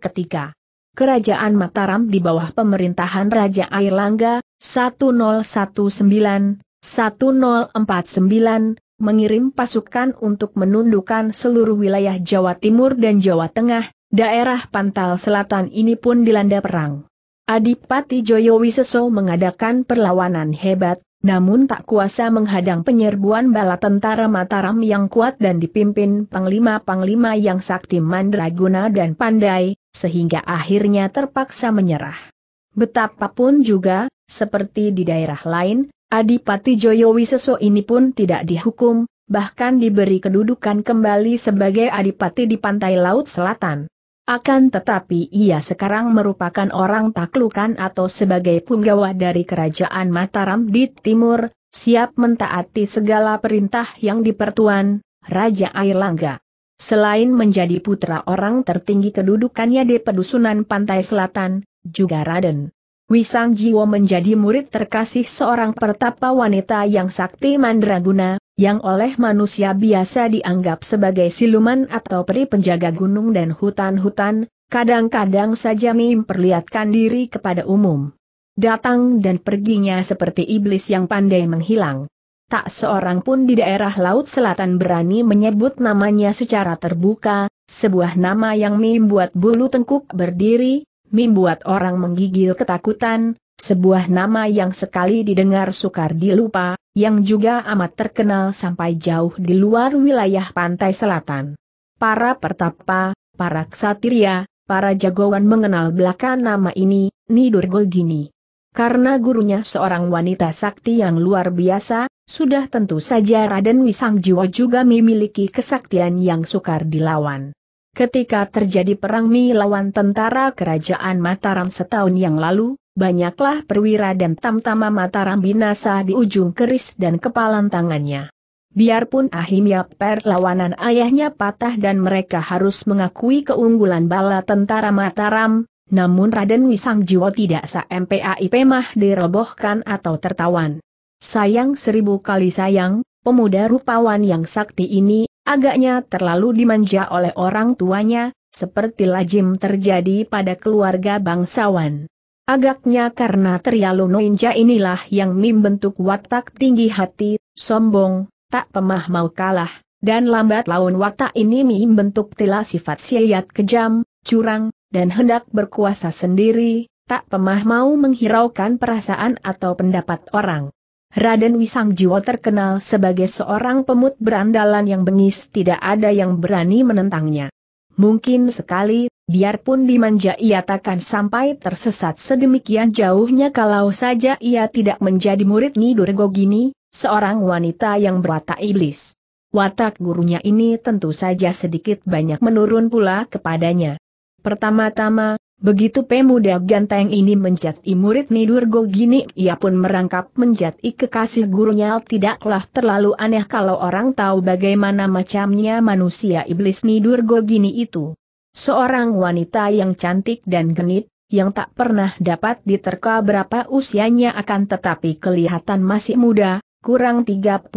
ketika Kerajaan Mataram di bawah pemerintahan Raja Airlangga 1019-1049 mengirim pasukan untuk menundukkan seluruh wilayah Jawa Timur dan Jawa Tengah, daerah Pantal Selatan ini pun dilanda perang. Adipati Joyo Wiseso mengadakan perlawanan hebat, namun tak kuasa menghadang penyerbuan bala tentara Mataram yang kuat dan dipimpin panglima-panglima yang sakti mandraguna dan pandai, sehingga akhirnya terpaksa menyerah. Betapapun juga, seperti di daerah lain, Adipati Joyowiseso ini pun tidak dihukum, bahkan diberi kedudukan kembali sebagai adipati di pantai laut selatan. Akan tetapi ia sekarang merupakan orang taklukan atau sebagai punggawa dari kerajaan Mataram di timur, siap mentaati segala perintah yang dipertuan, Raja Airlangga. Selain menjadi putra orang tertinggi kedudukannya di pedusunan pantai selatan, juga Raden. Wisang Jiwo menjadi murid terkasih seorang pertapa wanita yang sakti mandraguna, yang oleh manusia biasa dianggap sebagai siluman atau peri penjaga gunung dan hutan-hutan, kadang-kadang saja memperlihatkan diri kepada umum. Datang dan perginya seperti iblis yang pandai menghilang. Tak seorang pun di daerah Laut Selatan berani menyebut namanya secara terbuka, sebuah nama yang membuat bulu tengkuk berdiri, membuat orang menggigil ketakutan, sebuah nama yang sekali didengar sukar dilupa, yang juga amat terkenal sampai jauh di luar wilayah pantai selatan. Para pertapa, para ksatria, para jagoan mengenal belaka nama ini, Nidur Golgini. Karena gurunya seorang wanita sakti yang luar biasa, sudah tentu saja Raden Wisang Jiwa juga memiliki kesaktian yang sukar dilawan. Ketika terjadi perang Mi lawan tentara kerajaan Mataram setahun yang lalu, banyaklah perwira dan tamtama Mataram binasa di ujung keris dan kepalan tangannya. Biarpun Ahimya perlawanan ayahnya patah dan mereka harus mengakui keunggulan bala tentara Mataram, namun Raden Wisang Jiwo tidak sampai pemah dirobohkan atau tertawan. Sayang seribu kali sayang, pemuda rupawan yang sakti ini, agaknya terlalu dimanja oleh orang tuanya, seperti lazim terjadi pada keluarga bangsawan. Agaknya karena Trialono noinja inilah yang membentuk watak tinggi hati, sombong, tak pemah mau kalah, dan lambat laun watak ini membentuk tila sifat siayat kejam, curang, dan hendak berkuasa sendiri, tak pemah mau menghiraukan perasaan atau pendapat orang. Raden Wisang Jiwo terkenal sebagai seorang pemut berandalan yang bengis tidak ada yang berani menentangnya. Mungkin sekali Biarpun dimanja ia takkan sampai tersesat sedemikian jauhnya kalau saja ia tidak menjadi murid Nidurgo Gini, seorang wanita yang berwatak iblis. Watak gurunya ini tentu saja sedikit banyak menurun pula kepadanya. Pertama-tama, begitu pemuda ganteng ini menjadi murid Nidurgo Gini ia pun merangkap menjadi kekasih gurunya tidaklah terlalu aneh kalau orang tahu bagaimana macamnya manusia iblis Nidurgo Gini itu. Seorang wanita yang cantik dan genit, yang tak pernah dapat diterka berapa usianya akan tetapi kelihatan masih muda, kurang 30,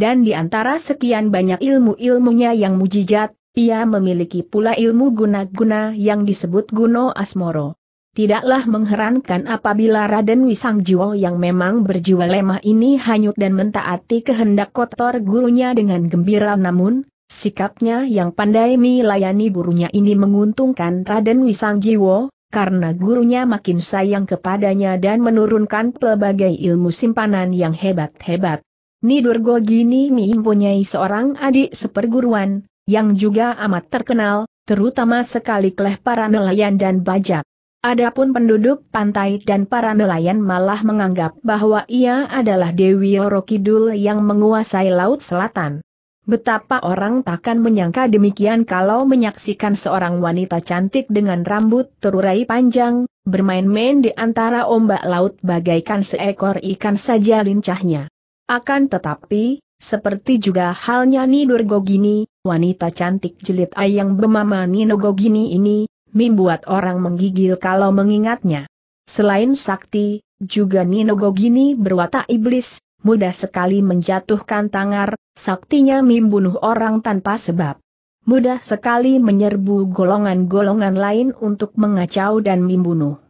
dan di antara sekian banyak ilmu-ilmunya yang mujizat, ia memiliki pula ilmu guna-guna yang disebut Guno Asmoro. Tidaklah mengherankan apabila Raden Wisang Jiwo yang memang berjiwa lemah ini hanyut dan mentaati kehendak kotor gurunya dengan gembira namun, Sikapnya yang pandai melayani gurunya ini menguntungkan Raden Wisangjiwo, karena gurunya makin sayang kepadanya dan menurunkan pelbagai ilmu simpanan yang hebat-hebat. Nidurgo Gini mempunyai seorang adik seperguruan, yang juga amat terkenal, terutama sekali kleh para nelayan dan bajak. Adapun penduduk pantai dan para nelayan malah menganggap bahwa ia adalah Dewi Orokidul yang menguasai Laut Selatan. Betapa orang takkan menyangka demikian kalau menyaksikan seorang wanita cantik dengan rambut terurai panjang, bermain-main di antara ombak laut bagaikan seekor ikan saja lincahnya. Akan tetapi, seperti juga halnya Nidur Gogini, wanita cantik jelit ayang bemama Nino Gogini ini, membuat orang menggigil kalau mengingatnya. Selain sakti, juga Nino Gogini berwatak iblis, mudah sekali menjatuhkan tangar, saktinya membunuh orang tanpa sebab. Mudah sekali menyerbu golongan-golongan lain untuk mengacau dan membunuh.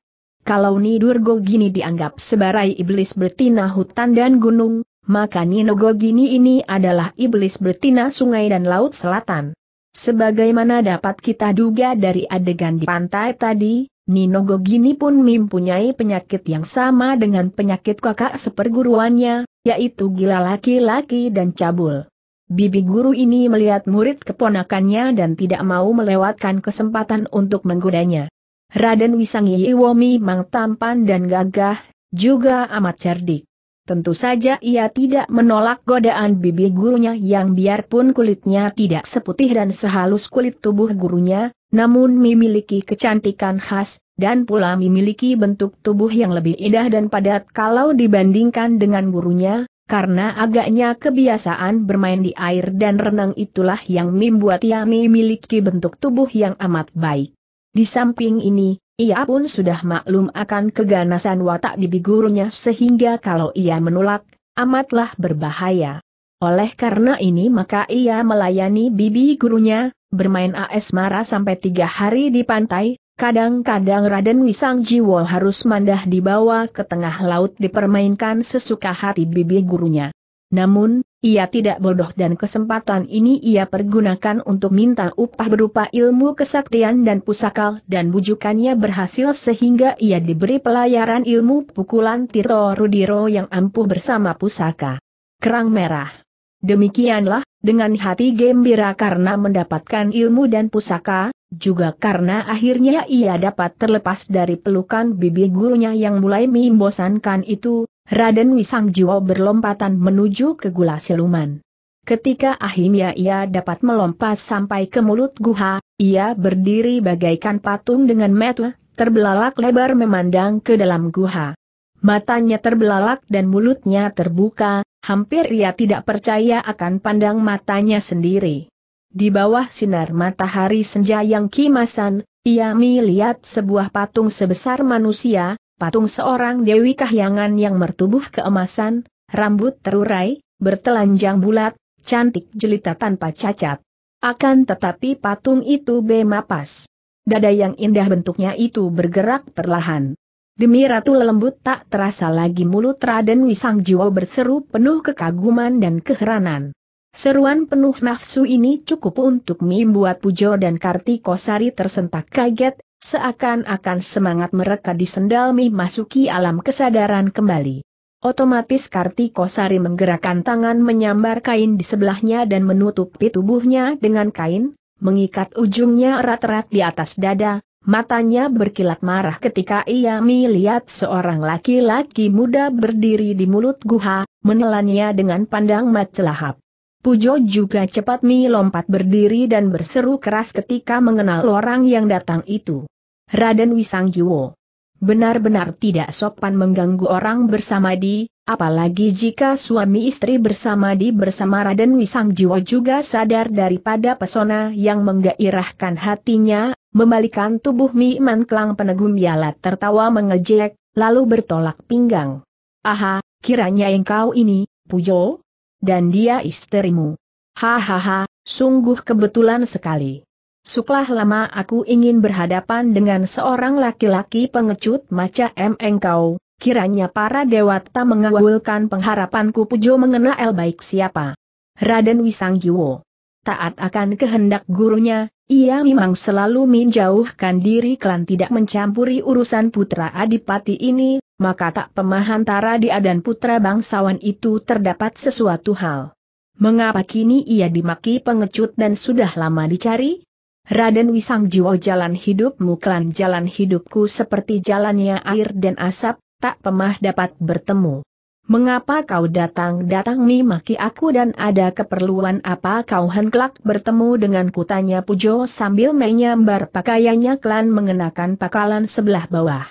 Kalau Nidurgo gini dianggap sebarai iblis betina hutan dan gunung, maka Ninogo gini ini adalah iblis betina sungai dan laut selatan. Sebagaimana dapat kita duga dari adegan di pantai tadi, Ninogo gini pun mempunyai penyakit yang sama dengan penyakit kakak seperguruannya, yaitu gila laki-laki dan cabul. Bibi guru ini melihat murid keponakannya dan tidak mau melewatkan kesempatan untuk menggodanya. Raden Wisangi Iwomi memang tampan dan gagah, juga amat cerdik. Tentu saja ia tidak menolak godaan bibi gurunya yang biarpun kulitnya tidak seputih dan sehalus kulit tubuh gurunya, namun memiliki kecantikan khas, dan pula memiliki bentuk tubuh yang lebih indah dan padat kalau dibandingkan dengan gurunya, karena agaknya kebiasaan bermain di air dan renang itulah yang membuat ia memiliki bentuk tubuh yang amat baik. Di samping ini, ia pun sudah maklum akan keganasan watak bibi gurunya sehingga kalau ia menolak, amatlah berbahaya. Oleh karena ini maka ia melayani bibi gurunya, bermain AS Mara sampai tiga hari di pantai, kadang-kadang Raden Wisang Jiwo harus mandah dibawa ke tengah laut dipermainkan sesuka hati bibi gurunya. Namun, ia tidak bodoh dan kesempatan ini ia pergunakan untuk minta upah berupa ilmu kesaktian dan pusakal dan bujukannya berhasil sehingga ia diberi pelayaran ilmu pukulan Tito Rudiro yang ampuh bersama pusaka. Kerang merah. Demikianlah, dengan hati gembira karena mendapatkan ilmu dan pusaka, juga karena akhirnya ia dapat terlepas dari pelukan bibi gurunya yang mulai membosankan itu, Raden Wisang Jiwo berlompatan menuju ke gula siluman. Ketika akhirnya ia dapat melompat sampai ke mulut guha, ia berdiri bagaikan patung dengan mata terbelalak lebar memandang ke dalam guha. Matanya terbelalak dan mulutnya terbuka, hampir ia tidak percaya akan pandang matanya sendiri. Di bawah sinar matahari senja yang kimasan, ia melihat sebuah patung sebesar manusia, patung seorang Dewi Kahyangan yang bertubuh keemasan, rambut terurai, bertelanjang bulat, cantik jelita tanpa cacat. Akan tetapi patung itu bemapas. Dada yang indah bentuknya itu bergerak perlahan. Demi Ratu Lelembut tak terasa lagi mulut Raden Wisang Jiwo berseru penuh kekaguman dan keheranan. Seruan penuh nafsu ini cukup untuk membuat Pujo dan Kartikosari tersentak kaget, Seakan-akan semangat mereka disendalmi masuki alam kesadaran kembali. Otomatis Kartiko Sari menggerakkan tangan menyambar kain di sebelahnya dan menutupi tubuhnya dengan kain, mengikat ujungnya erat-erat di atas dada, matanya berkilat marah ketika ia melihat seorang laki-laki muda berdiri di mulut guha, menelannya dengan pandang macelahap. Pujo juga cepat mi lompat berdiri dan berseru keras ketika mengenal orang yang datang itu. Raden Wisang Juwo. Benar-benar tidak sopan mengganggu orang bersama di, apalagi jika suami istri bersama di bersama Raden Wisang Jiwo juga sadar daripada pesona yang menggairahkan hatinya, membalikan tubuh Man kelang penegum Yalat tertawa mengejek, lalu bertolak pinggang. Aha, kiranya engkau ini, Pujo? Dan dia istrimu. Hahaha, sungguh kebetulan sekali. Suklah lama aku ingin berhadapan dengan seorang laki-laki pengecut macam engkau, kiranya para dewata mengawulkan pengharapanku Pujo mengenal el baik siapa. Raden Wisanggiwo. Taat akan kehendak gurunya, ia memang selalu menjauhkan diri klan tidak mencampuri urusan putra adipati ini, maka tak pemahantara dia dan putra bangsawan itu terdapat sesuatu hal. Mengapa kini ia dimaki pengecut dan sudah lama dicari? Raden Wisang Jiwo jalan hidupmu klan jalan hidupku seperti jalannya air dan asap, tak pemah dapat bertemu. Mengapa kau datang-datang maki aku dan ada keperluan apa kau hendak bertemu dengan kutanya Pujo sambil menyambar pakaiannya klan mengenakan pakalan sebelah bawah.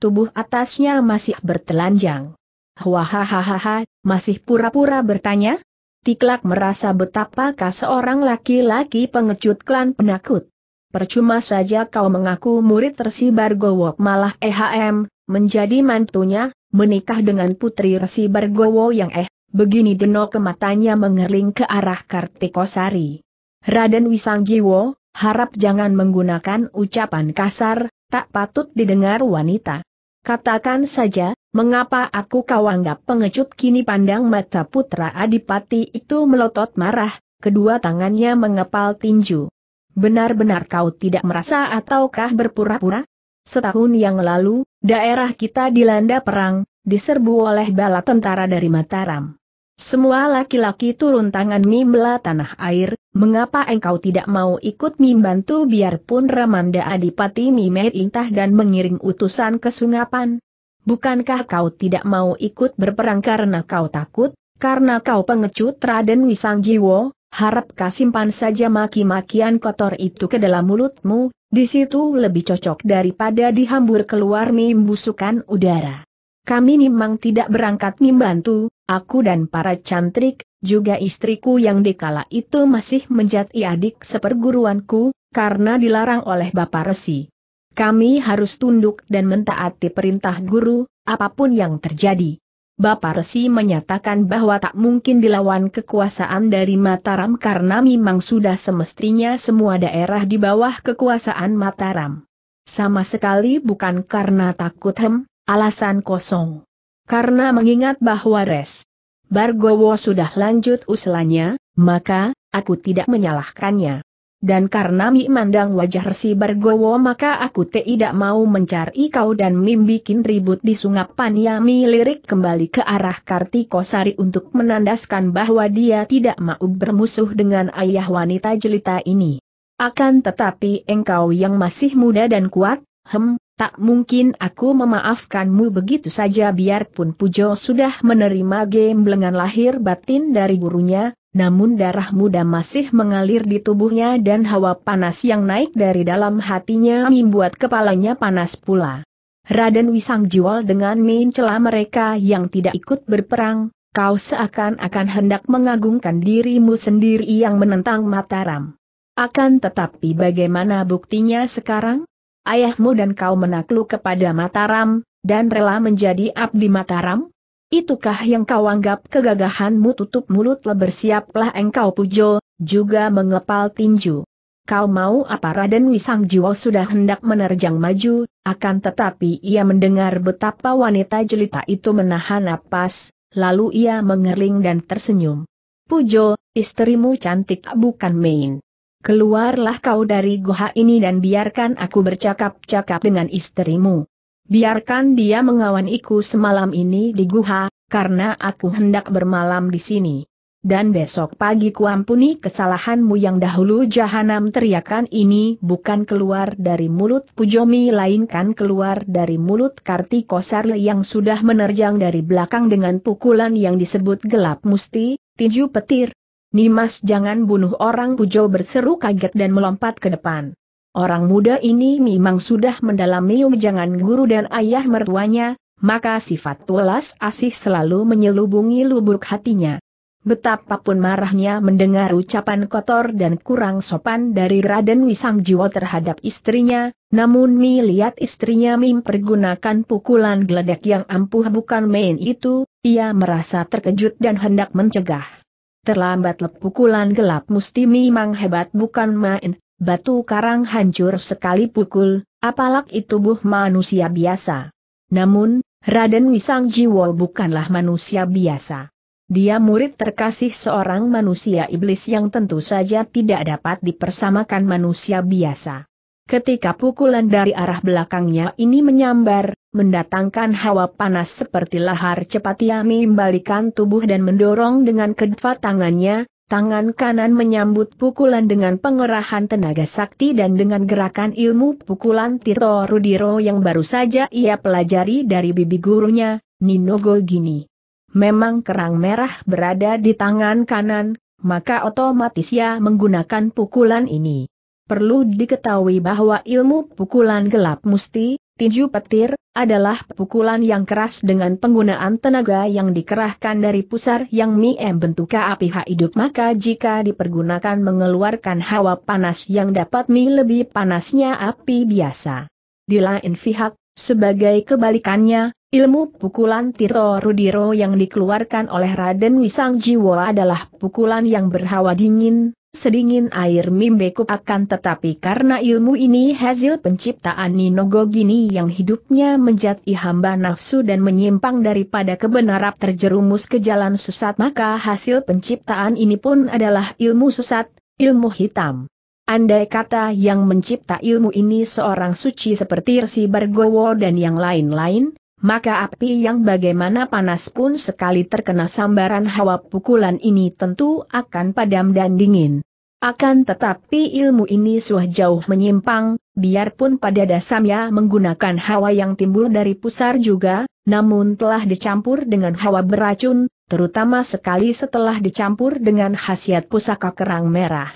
Tubuh atasnya masih bertelanjang. Hahaha, masih pura-pura bertanya? Tiklak merasa betapa betapakah seorang laki-laki pengecut klan penakut. Percuma saja kau mengaku murid Resi Bargowo malah EHM, menjadi mantunya, menikah dengan putri Resi Bargowo yang eh, begini deno kematanya mengering ke arah Kartikosari. Raden Wisangjiwo, harap jangan menggunakan ucapan kasar, tak patut didengar wanita. Katakan saja, mengapa aku kau anggap pengecut kini pandang mata putra adipati itu melotot marah, kedua tangannya mengepal tinju. Benar-benar kau tidak merasa ataukah berpura-pura? Setahun yang lalu, daerah kita dilanda perang, diserbu oleh bala tentara dari Mataram. Semua laki-laki turun tangan Mimla tanah air, mengapa engkau tidak mau ikut membantu biarpun Ramanda Adipati intah dan mengiring utusan ke Sungapan? Bukankah kau tidak mau ikut berperang karena kau takut, karena kau pengecut Raden Wisangjiwo? Harap kasimpan saja maki-makian kotor itu ke dalam mulutmu, di situ lebih cocok daripada dihambur keluar membusukan udara. Kami memang tidak berangkat membantu, Aku dan para cantrik, juga istriku yang dikala itu masih menjadi adik seperguruanku, karena dilarang oleh Bapak Resi. Kami harus tunduk dan mentaati perintah guru, apapun yang terjadi. Bapak Resi menyatakan bahwa tak mungkin dilawan kekuasaan dari Mataram karena memang sudah semestinya semua daerah di bawah kekuasaan Mataram. Sama sekali bukan karena takut hem, alasan kosong. Karena mengingat bahwa Res. Bargowo sudah lanjut usulannya, maka, aku tidak menyalahkannya. Dan karena Mi mandang wajah Resi Bargowo maka aku tidak mau mencari kau dan Mim bikin ribut di Sungai ya Mi lirik kembali ke arah Kartikosari untuk menandaskan bahwa dia tidak mau bermusuh dengan ayah wanita jelita ini. Akan tetapi engkau yang masih muda dan kuat, hem, Tak mungkin aku memaafkanmu begitu saja biarpun Pujo sudah menerima gemblengan lahir batin dari gurunya, namun darah muda masih mengalir di tubuhnya dan hawa panas yang naik dari dalam hatinya membuat kepalanya panas pula. Raden Wisang Jiwal dengan celah mereka yang tidak ikut berperang, kau seakan-akan hendak mengagungkan dirimu sendiri yang menentang Mataram. Akan tetapi bagaimana buktinya sekarang? ayahmu dan kau menakluk kepada Mataram, dan rela menjadi abdi Mataram? Itukah yang kau anggap kegagahanmu tutup mulut bersiaplah engkau pujo, juga mengepal tinju. Kau mau apa Raden Wisang Jiwo sudah hendak menerjang maju, akan tetapi ia mendengar betapa wanita jelita itu menahan napas, lalu ia mengering dan tersenyum. Pujo, istrimu cantik bukan main. Keluarlah kau dari goha ini dan biarkan aku bercakap-cakap dengan istrimu. Biarkan dia mengawaniku semalam ini di guha, karena aku hendak bermalam di sini. Dan besok pagi kuampuni kesalahanmu yang dahulu jahanam teriakan ini bukan keluar dari mulut Pujomi lainkan keluar dari mulut Kartiko Sarle yang sudah menerjang dari belakang dengan pukulan yang disebut gelap musti, tinju petir, Nimas jangan bunuh orang Pujo berseru kaget dan melompat ke depan. Orang muda ini memang sudah mendalami jangan guru dan ayah mertuanya, maka sifat welas asih selalu menyelubungi lubuk hatinya. Betapapun marahnya mendengar ucapan kotor dan kurang sopan dari Raden Wisang Jiwa terhadap istrinya, namun Mi lihat istrinya Mim pergunakan pukulan geledek yang ampuh bukan main itu, ia merasa terkejut dan hendak mencegah terlambat lepukulan gelap musti memang hebat bukan main, batu karang hancur sekali pukul, Apalak itu buh manusia biasa. Namun, Raden Wisang Jiwo bukanlah manusia biasa. Dia murid terkasih seorang manusia iblis yang tentu saja tidak dapat dipersamakan manusia biasa. Ketika pukulan dari arah belakangnya ini menyambar, mendatangkan hawa panas seperti lahar cepat ia membalikan tubuh dan mendorong dengan kedua tangannya, tangan kanan menyambut pukulan dengan pengerahan tenaga sakti dan dengan gerakan ilmu pukulan Tito Rudiro yang baru saja ia pelajari dari bibi gurunya, Ninogo Gini. Memang kerang merah berada di tangan kanan, maka otomatis ia menggunakan pukulan ini perlu diketahui bahwa ilmu pukulan gelap musti, tinju petir, adalah pukulan yang keras dengan penggunaan tenaga yang dikerahkan dari pusar yang miem bentuk api hidup maka jika dipergunakan mengeluarkan hawa panas yang dapat mi lebih panasnya api biasa. Di lain pihak, sebagai kebalikannya, ilmu pukulan Tito Rudiro yang dikeluarkan oleh Raden Wisang Jiwo adalah pukulan yang berhawa dingin, sedingin air mimbeku akan tetapi karena ilmu ini hasil penciptaan Ninogogini yang hidupnya menjadi hamba nafsu dan menyimpang daripada kebenaran terjerumus ke jalan sesat maka hasil penciptaan ini pun adalah ilmu sesat, ilmu hitam. Andai kata yang mencipta ilmu ini seorang suci seperti Resi Bargowo dan yang lain-lain, maka api yang bagaimana panas pun sekali terkena sambaran hawa pukulan ini tentu akan padam dan dingin. Akan tetapi ilmu ini suah jauh menyimpang, biarpun pada dasarnya menggunakan hawa yang timbul dari pusar juga, namun telah dicampur dengan hawa beracun, terutama sekali setelah dicampur dengan khasiat pusaka kerang merah.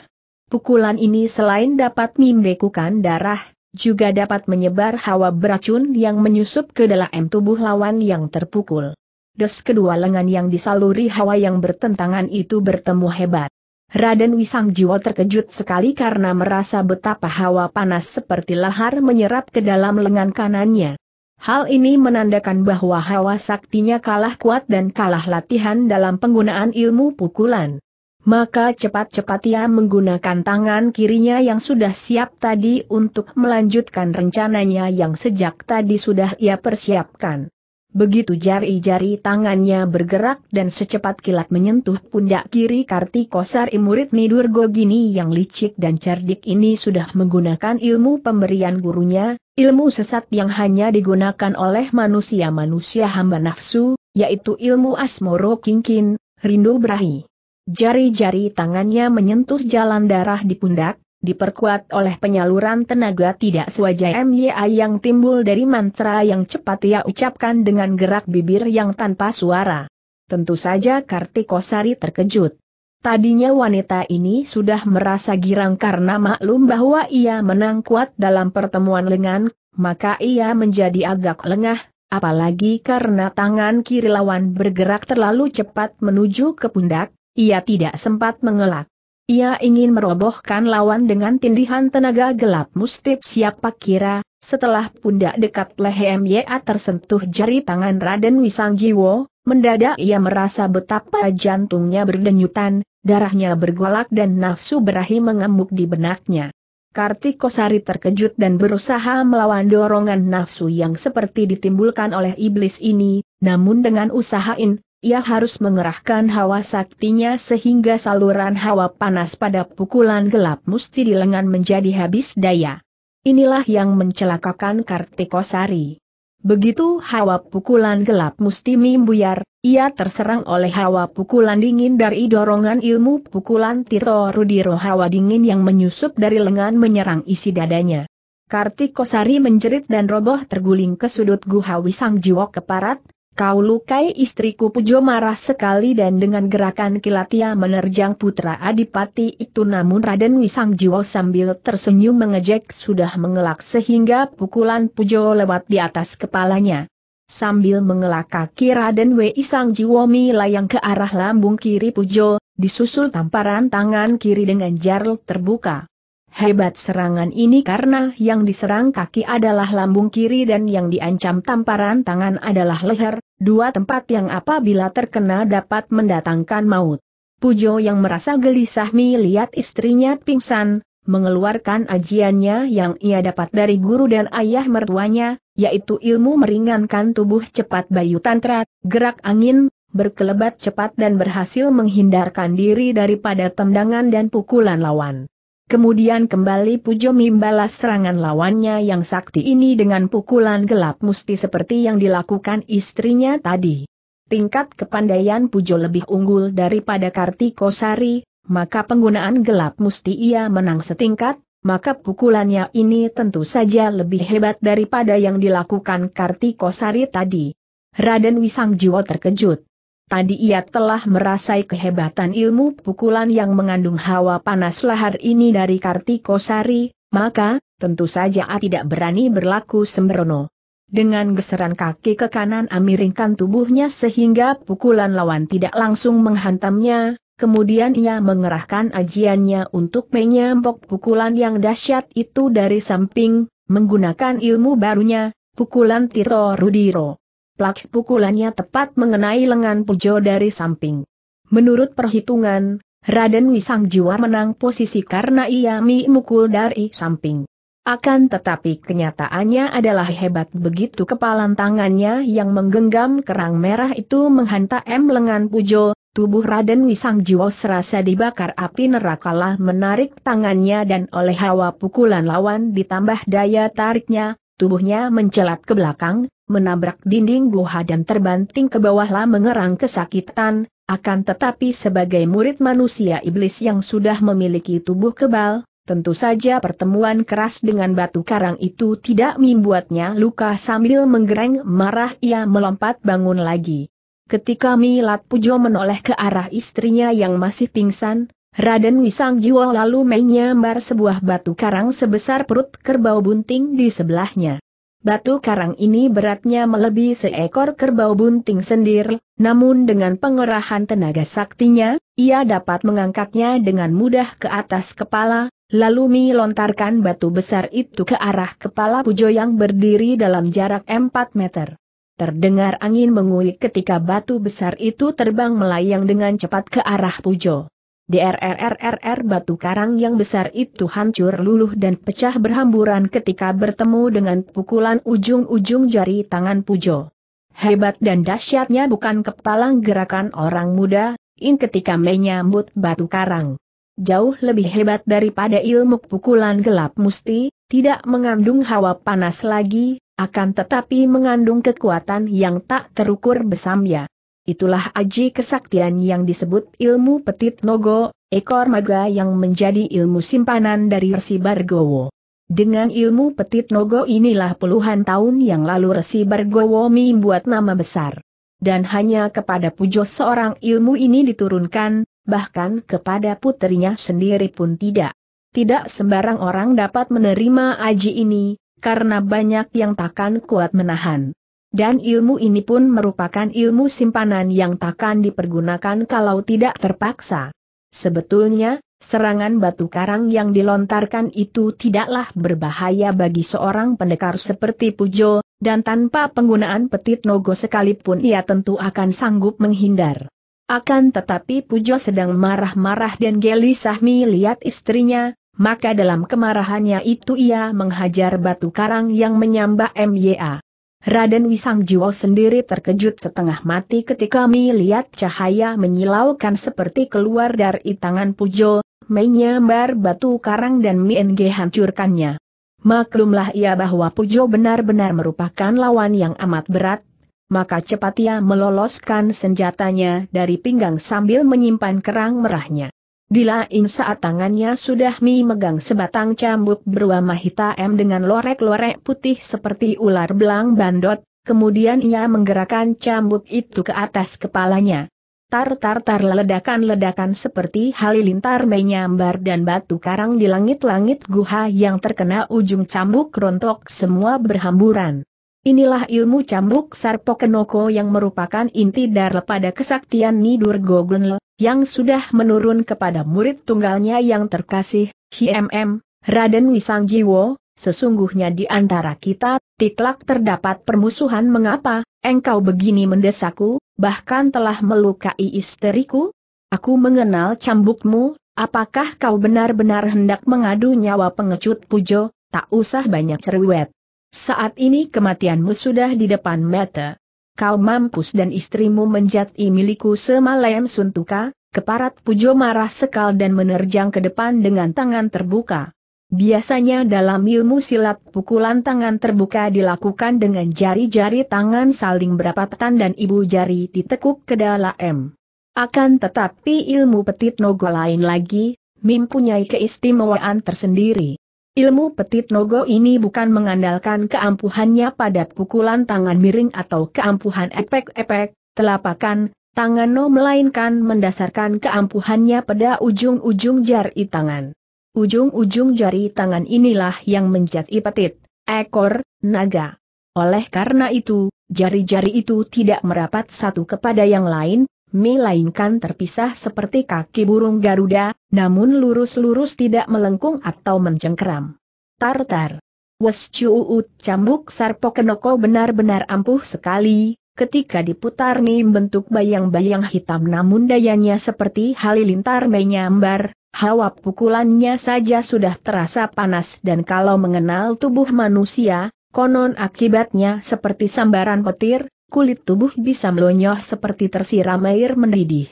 Pukulan ini selain dapat membekukan darah, juga dapat menyebar hawa beracun yang menyusup ke dalam tubuh lawan yang terpukul. Des kedua lengan yang disaluri hawa yang bertentangan itu bertemu hebat. Raden Wisang Jiwo terkejut sekali karena merasa betapa hawa panas seperti lahar menyerap ke dalam lengan kanannya. Hal ini menandakan bahwa hawa saktinya kalah kuat dan kalah latihan dalam penggunaan ilmu pukulan. Maka cepat-cepat ia menggunakan tangan kirinya yang sudah siap tadi untuk melanjutkan rencananya yang sejak tadi sudah ia persiapkan. Begitu jari-jari tangannya bergerak dan secepat kilat menyentuh pundak kiri Kartikosar imurid Nidur Gogini yang licik dan cerdik ini sudah menggunakan ilmu pemberian gurunya, ilmu sesat yang hanya digunakan oleh manusia-manusia hamba nafsu, yaitu ilmu Asmoro kinkin, Rindu Berahi. Jari-jari tangannya menyentuh jalan darah di pundak, diperkuat oleh penyaluran tenaga tidak sewajar MYA yang timbul dari mantra yang cepat ia ucapkan dengan gerak bibir yang tanpa suara. Tentu saja Kartikosari terkejut. Tadinya wanita ini sudah merasa girang karena maklum bahwa ia menang kuat dalam pertemuan lengan, maka ia menjadi agak lengah, apalagi karena tangan kiri lawan bergerak terlalu cepat menuju ke pundak, ia tidak sempat mengelak. Ia ingin merobohkan lawan dengan tindihan tenaga gelap mustib siapa kira, setelah pundak dekat leher MYA tersentuh jari tangan Raden Wisangjiwo, mendadak ia merasa betapa jantungnya berdenyutan, darahnya bergolak dan nafsu berahi mengemuk di benaknya. Kartikosari terkejut dan berusaha melawan dorongan nafsu yang seperti ditimbulkan oleh iblis ini, namun dengan usahain, ia harus mengerahkan hawa saktinya sehingga saluran hawa panas pada pukulan gelap musti di lengan menjadi habis daya. Inilah yang mencelakakan Kartikosari. Begitu hawa pukulan gelap musti mimbuyar, ia terserang oleh hawa pukulan dingin dari dorongan ilmu pukulan Tirto Rudiro hawa dingin yang menyusup dari lengan menyerang isi dadanya. Kartikosari menjerit dan roboh terguling ke sudut Guha Wisang jiwok keparat, Kau lukai istriku Pujo marah sekali dan dengan gerakan kilat ia menerjang putra adipati itu namun Raden Wisang Jiwo sambil tersenyum mengejek sudah mengelak sehingga pukulan Pujo lewat di atas kepalanya. Sambil mengelak kaki Raden Wisang Jiwo melayang ke arah lambung kiri Pujo, disusul tamparan tangan kiri dengan jarl terbuka. Hebat serangan ini karena yang diserang kaki adalah lambung kiri dan yang diancam tamparan tangan adalah leher, dua tempat yang apabila terkena dapat mendatangkan maut. Pujo yang merasa gelisah melihat istrinya pingsan, mengeluarkan ajiannya yang ia dapat dari guru dan ayah mertuanya, yaitu ilmu meringankan tubuh cepat bayu tantra, gerak angin, berkelebat cepat dan berhasil menghindarkan diri daripada tendangan dan pukulan lawan. Kemudian kembali Pujo membalas serangan lawannya yang sakti ini dengan pukulan gelap musti seperti yang dilakukan istrinya tadi. Tingkat kepandaian Pujo lebih unggul daripada Kartikosari, maka penggunaan gelap musti ia menang setingkat, maka pukulannya ini tentu saja lebih hebat daripada yang dilakukan Kartikosari tadi. Raden Wisang terkejut. Tadi ia telah merasai kehebatan ilmu pukulan yang mengandung hawa panas lahar ini dari Kartikosari, maka, tentu saja ia tidak berani berlaku sembrono. Dengan geseran kaki ke kanan amiringkan tubuhnya sehingga pukulan lawan tidak langsung menghantamnya, kemudian ia mengerahkan ajiannya untuk menyambok pukulan yang dahsyat itu dari samping, menggunakan ilmu barunya, pukulan Tito Rudiro plak pukulannya tepat mengenai lengan Pujo dari samping. Menurut perhitungan, Raden Wisang Jiwa menang posisi karena ia mukul dari samping. Akan tetapi kenyataannya adalah hebat begitu kepalan tangannya yang menggenggam kerang merah itu menghantam lengan Pujo, tubuh Raden Wisang Jiwa serasa dibakar api nerakalah menarik tangannya dan oleh hawa pukulan lawan ditambah daya tariknya, tubuhnya mencelat ke belakang, menabrak dinding guha dan terbanting ke bawahlah mengerang kesakitan, akan tetapi sebagai murid manusia iblis yang sudah memiliki tubuh kebal, tentu saja pertemuan keras dengan batu karang itu tidak membuatnya luka sambil menggereng marah ia melompat bangun lagi. Ketika Milat Pujo menoleh ke arah istrinya yang masih pingsan, Raden Wisang Jiwo lalu menyambar sebuah batu karang sebesar perut kerbau bunting di sebelahnya. Batu karang ini beratnya melebihi seekor kerbau bunting sendiri, namun dengan pengerahan tenaga saktinya, ia dapat mengangkatnya dengan mudah ke atas kepala, lalu melontarkan batu besar itu ke arah kepala Pujo yang berdiri dalam jarak 4 meter. Terdengar angin menguik ketika batu besar itu terbang melayang dengan cepat ke arah Pujo. DRRRR batu karang yang besar itu hancur luluh dan pecah berhamburan ketika bertemu dengan pukulan ujung-ujung jari tangan Pujo. Hebat dan dahsyatnya bukan kepalang gerakan orang muda, in ketika menyambut batu karang. Jauh lebih hebat daripada ilmu pukulan gelap musti, tidak mengandung hawa panas lagi, akan tetapi mengandung kekuatan yang tak terukur besamnya. Itulah aji kesaktian yang disebut ilmu petit nogo, ekor maga yang menjadi ilmu simpanan dari Resi Bargowo. Dengan ilmu petit nogo inilah puluhan tahun yang lalu Resi Bargowo membuat nama besar. Dan hanya kepada pujo seorang ilmu ini diturunkan, bahkan kepada putrinya sendiri pun tidak. Tidak sembarang orang dapat menerima aji ini, karena banyak yang takkan kuat menahan. Dan ilmu ini pun merupakan ilmu simpanan yang takkan dipergunakan kalau tidak terpaksa. Sebetulnya, serangan batu karang yang dilontarkan itu tidaklah berbahaya bagi seorang pendekar seperti Pujo, dan tanpa penggunaan petit nogo sekalipun ia tentu akan sanggup menghindar. Akan tetapi Pujo sedang marah-marah dan gelisah melihat istrinya, maka dalam kemarahannya itu ia menghajar batu karang yang menyambar MYA. Raden Wisang Jiwo sendiri terkejut setengah mati ketika melihat cahaya menyilaukan seperti keluar dari tangan Pujo, menyambar batu karang dan MNG hancurkannya. Maklumlah ia bahwa Pujo benar-benar merupakan lawan yang amat berat, maka cepat ia meloloskan senjatanya dari pinggang sambil menyimpan kerang merahnya. Di saat tangannya sudah mi megang sebatang cambuk berwarna hitam dengan lorek-lorek putih seperti ular belang bandot, kemudian ia menggerakkan cambuk itu ke atas kepalanya. Tar-tar-tar ledakan-ledakan seperti halilintar menyambar dan batu karang di langit-langit guha yang terkena ujung cambuk rontok semua berhamburan. Inilah ilmu cambuk Sarpokenoko yang merupakan inti daripada kesaktian Nidur Gogunl, yang sudah menurun kepada murid tunggalnya yang terkasih, HMM, Raden Wisangjiwo. sesungguhnya di antara kita, tiklak terdapat permusuhan mengapa, engkau begini mendesakku, bahkan telah melukai isteriku? Aku mengenal cambukmu, apakah kau benar-benar hendak mengadu nyawa pengecut pujo, tak usah banyak cerwet. Saat ini kematianmu sudah di depan mata. Kau mampus dan istrimu menjadi milikku semalam suntuka, keparat Pujo marah sekal dan menerjang ke depan dengan tangan terbuka. Biasanya dalam ilmu silat pukulan tangan terbuka dilakukan dengan jari-jari tangan saling berapatan dan ibu jari ditekuk ke dalam. Akan tetapi ilmu petit nogo lain lagi, mempunyai keistimewaan tersendiri. Ilmu petit nogo ini bukan mengandalkan keampuhannya pada pukulan tangan miring atau keampuhan epek-epek, telapakan, tangan no melainkan mendasarkan keampuhannya pada ujung-ujung jari tangan. Ujung-ujung jari tangan inilah yang menjadi petit, ekor, naga. Oleh karena itu, jari-jari itu tidak merapat satu kepada yang lain, melainkan terpisah seperti kaki burung Garuda, namun lurus-lurus tidak melengkung atau mencengkeram. Tartar. Wes cuuut cambuk Sarpokenoko benar-benar ampuh sekali, ketika diputar bentuk bayang-bayang hitam namun dayanya seperti halilintar menyambar, hawa pukulannya saja sudah terasa panas dan kalau mengenal tubuh manusia, konon akibatnya seperti sambaran petir, kulit tubuh bisa melonyoh seperti tersiram air mendidih.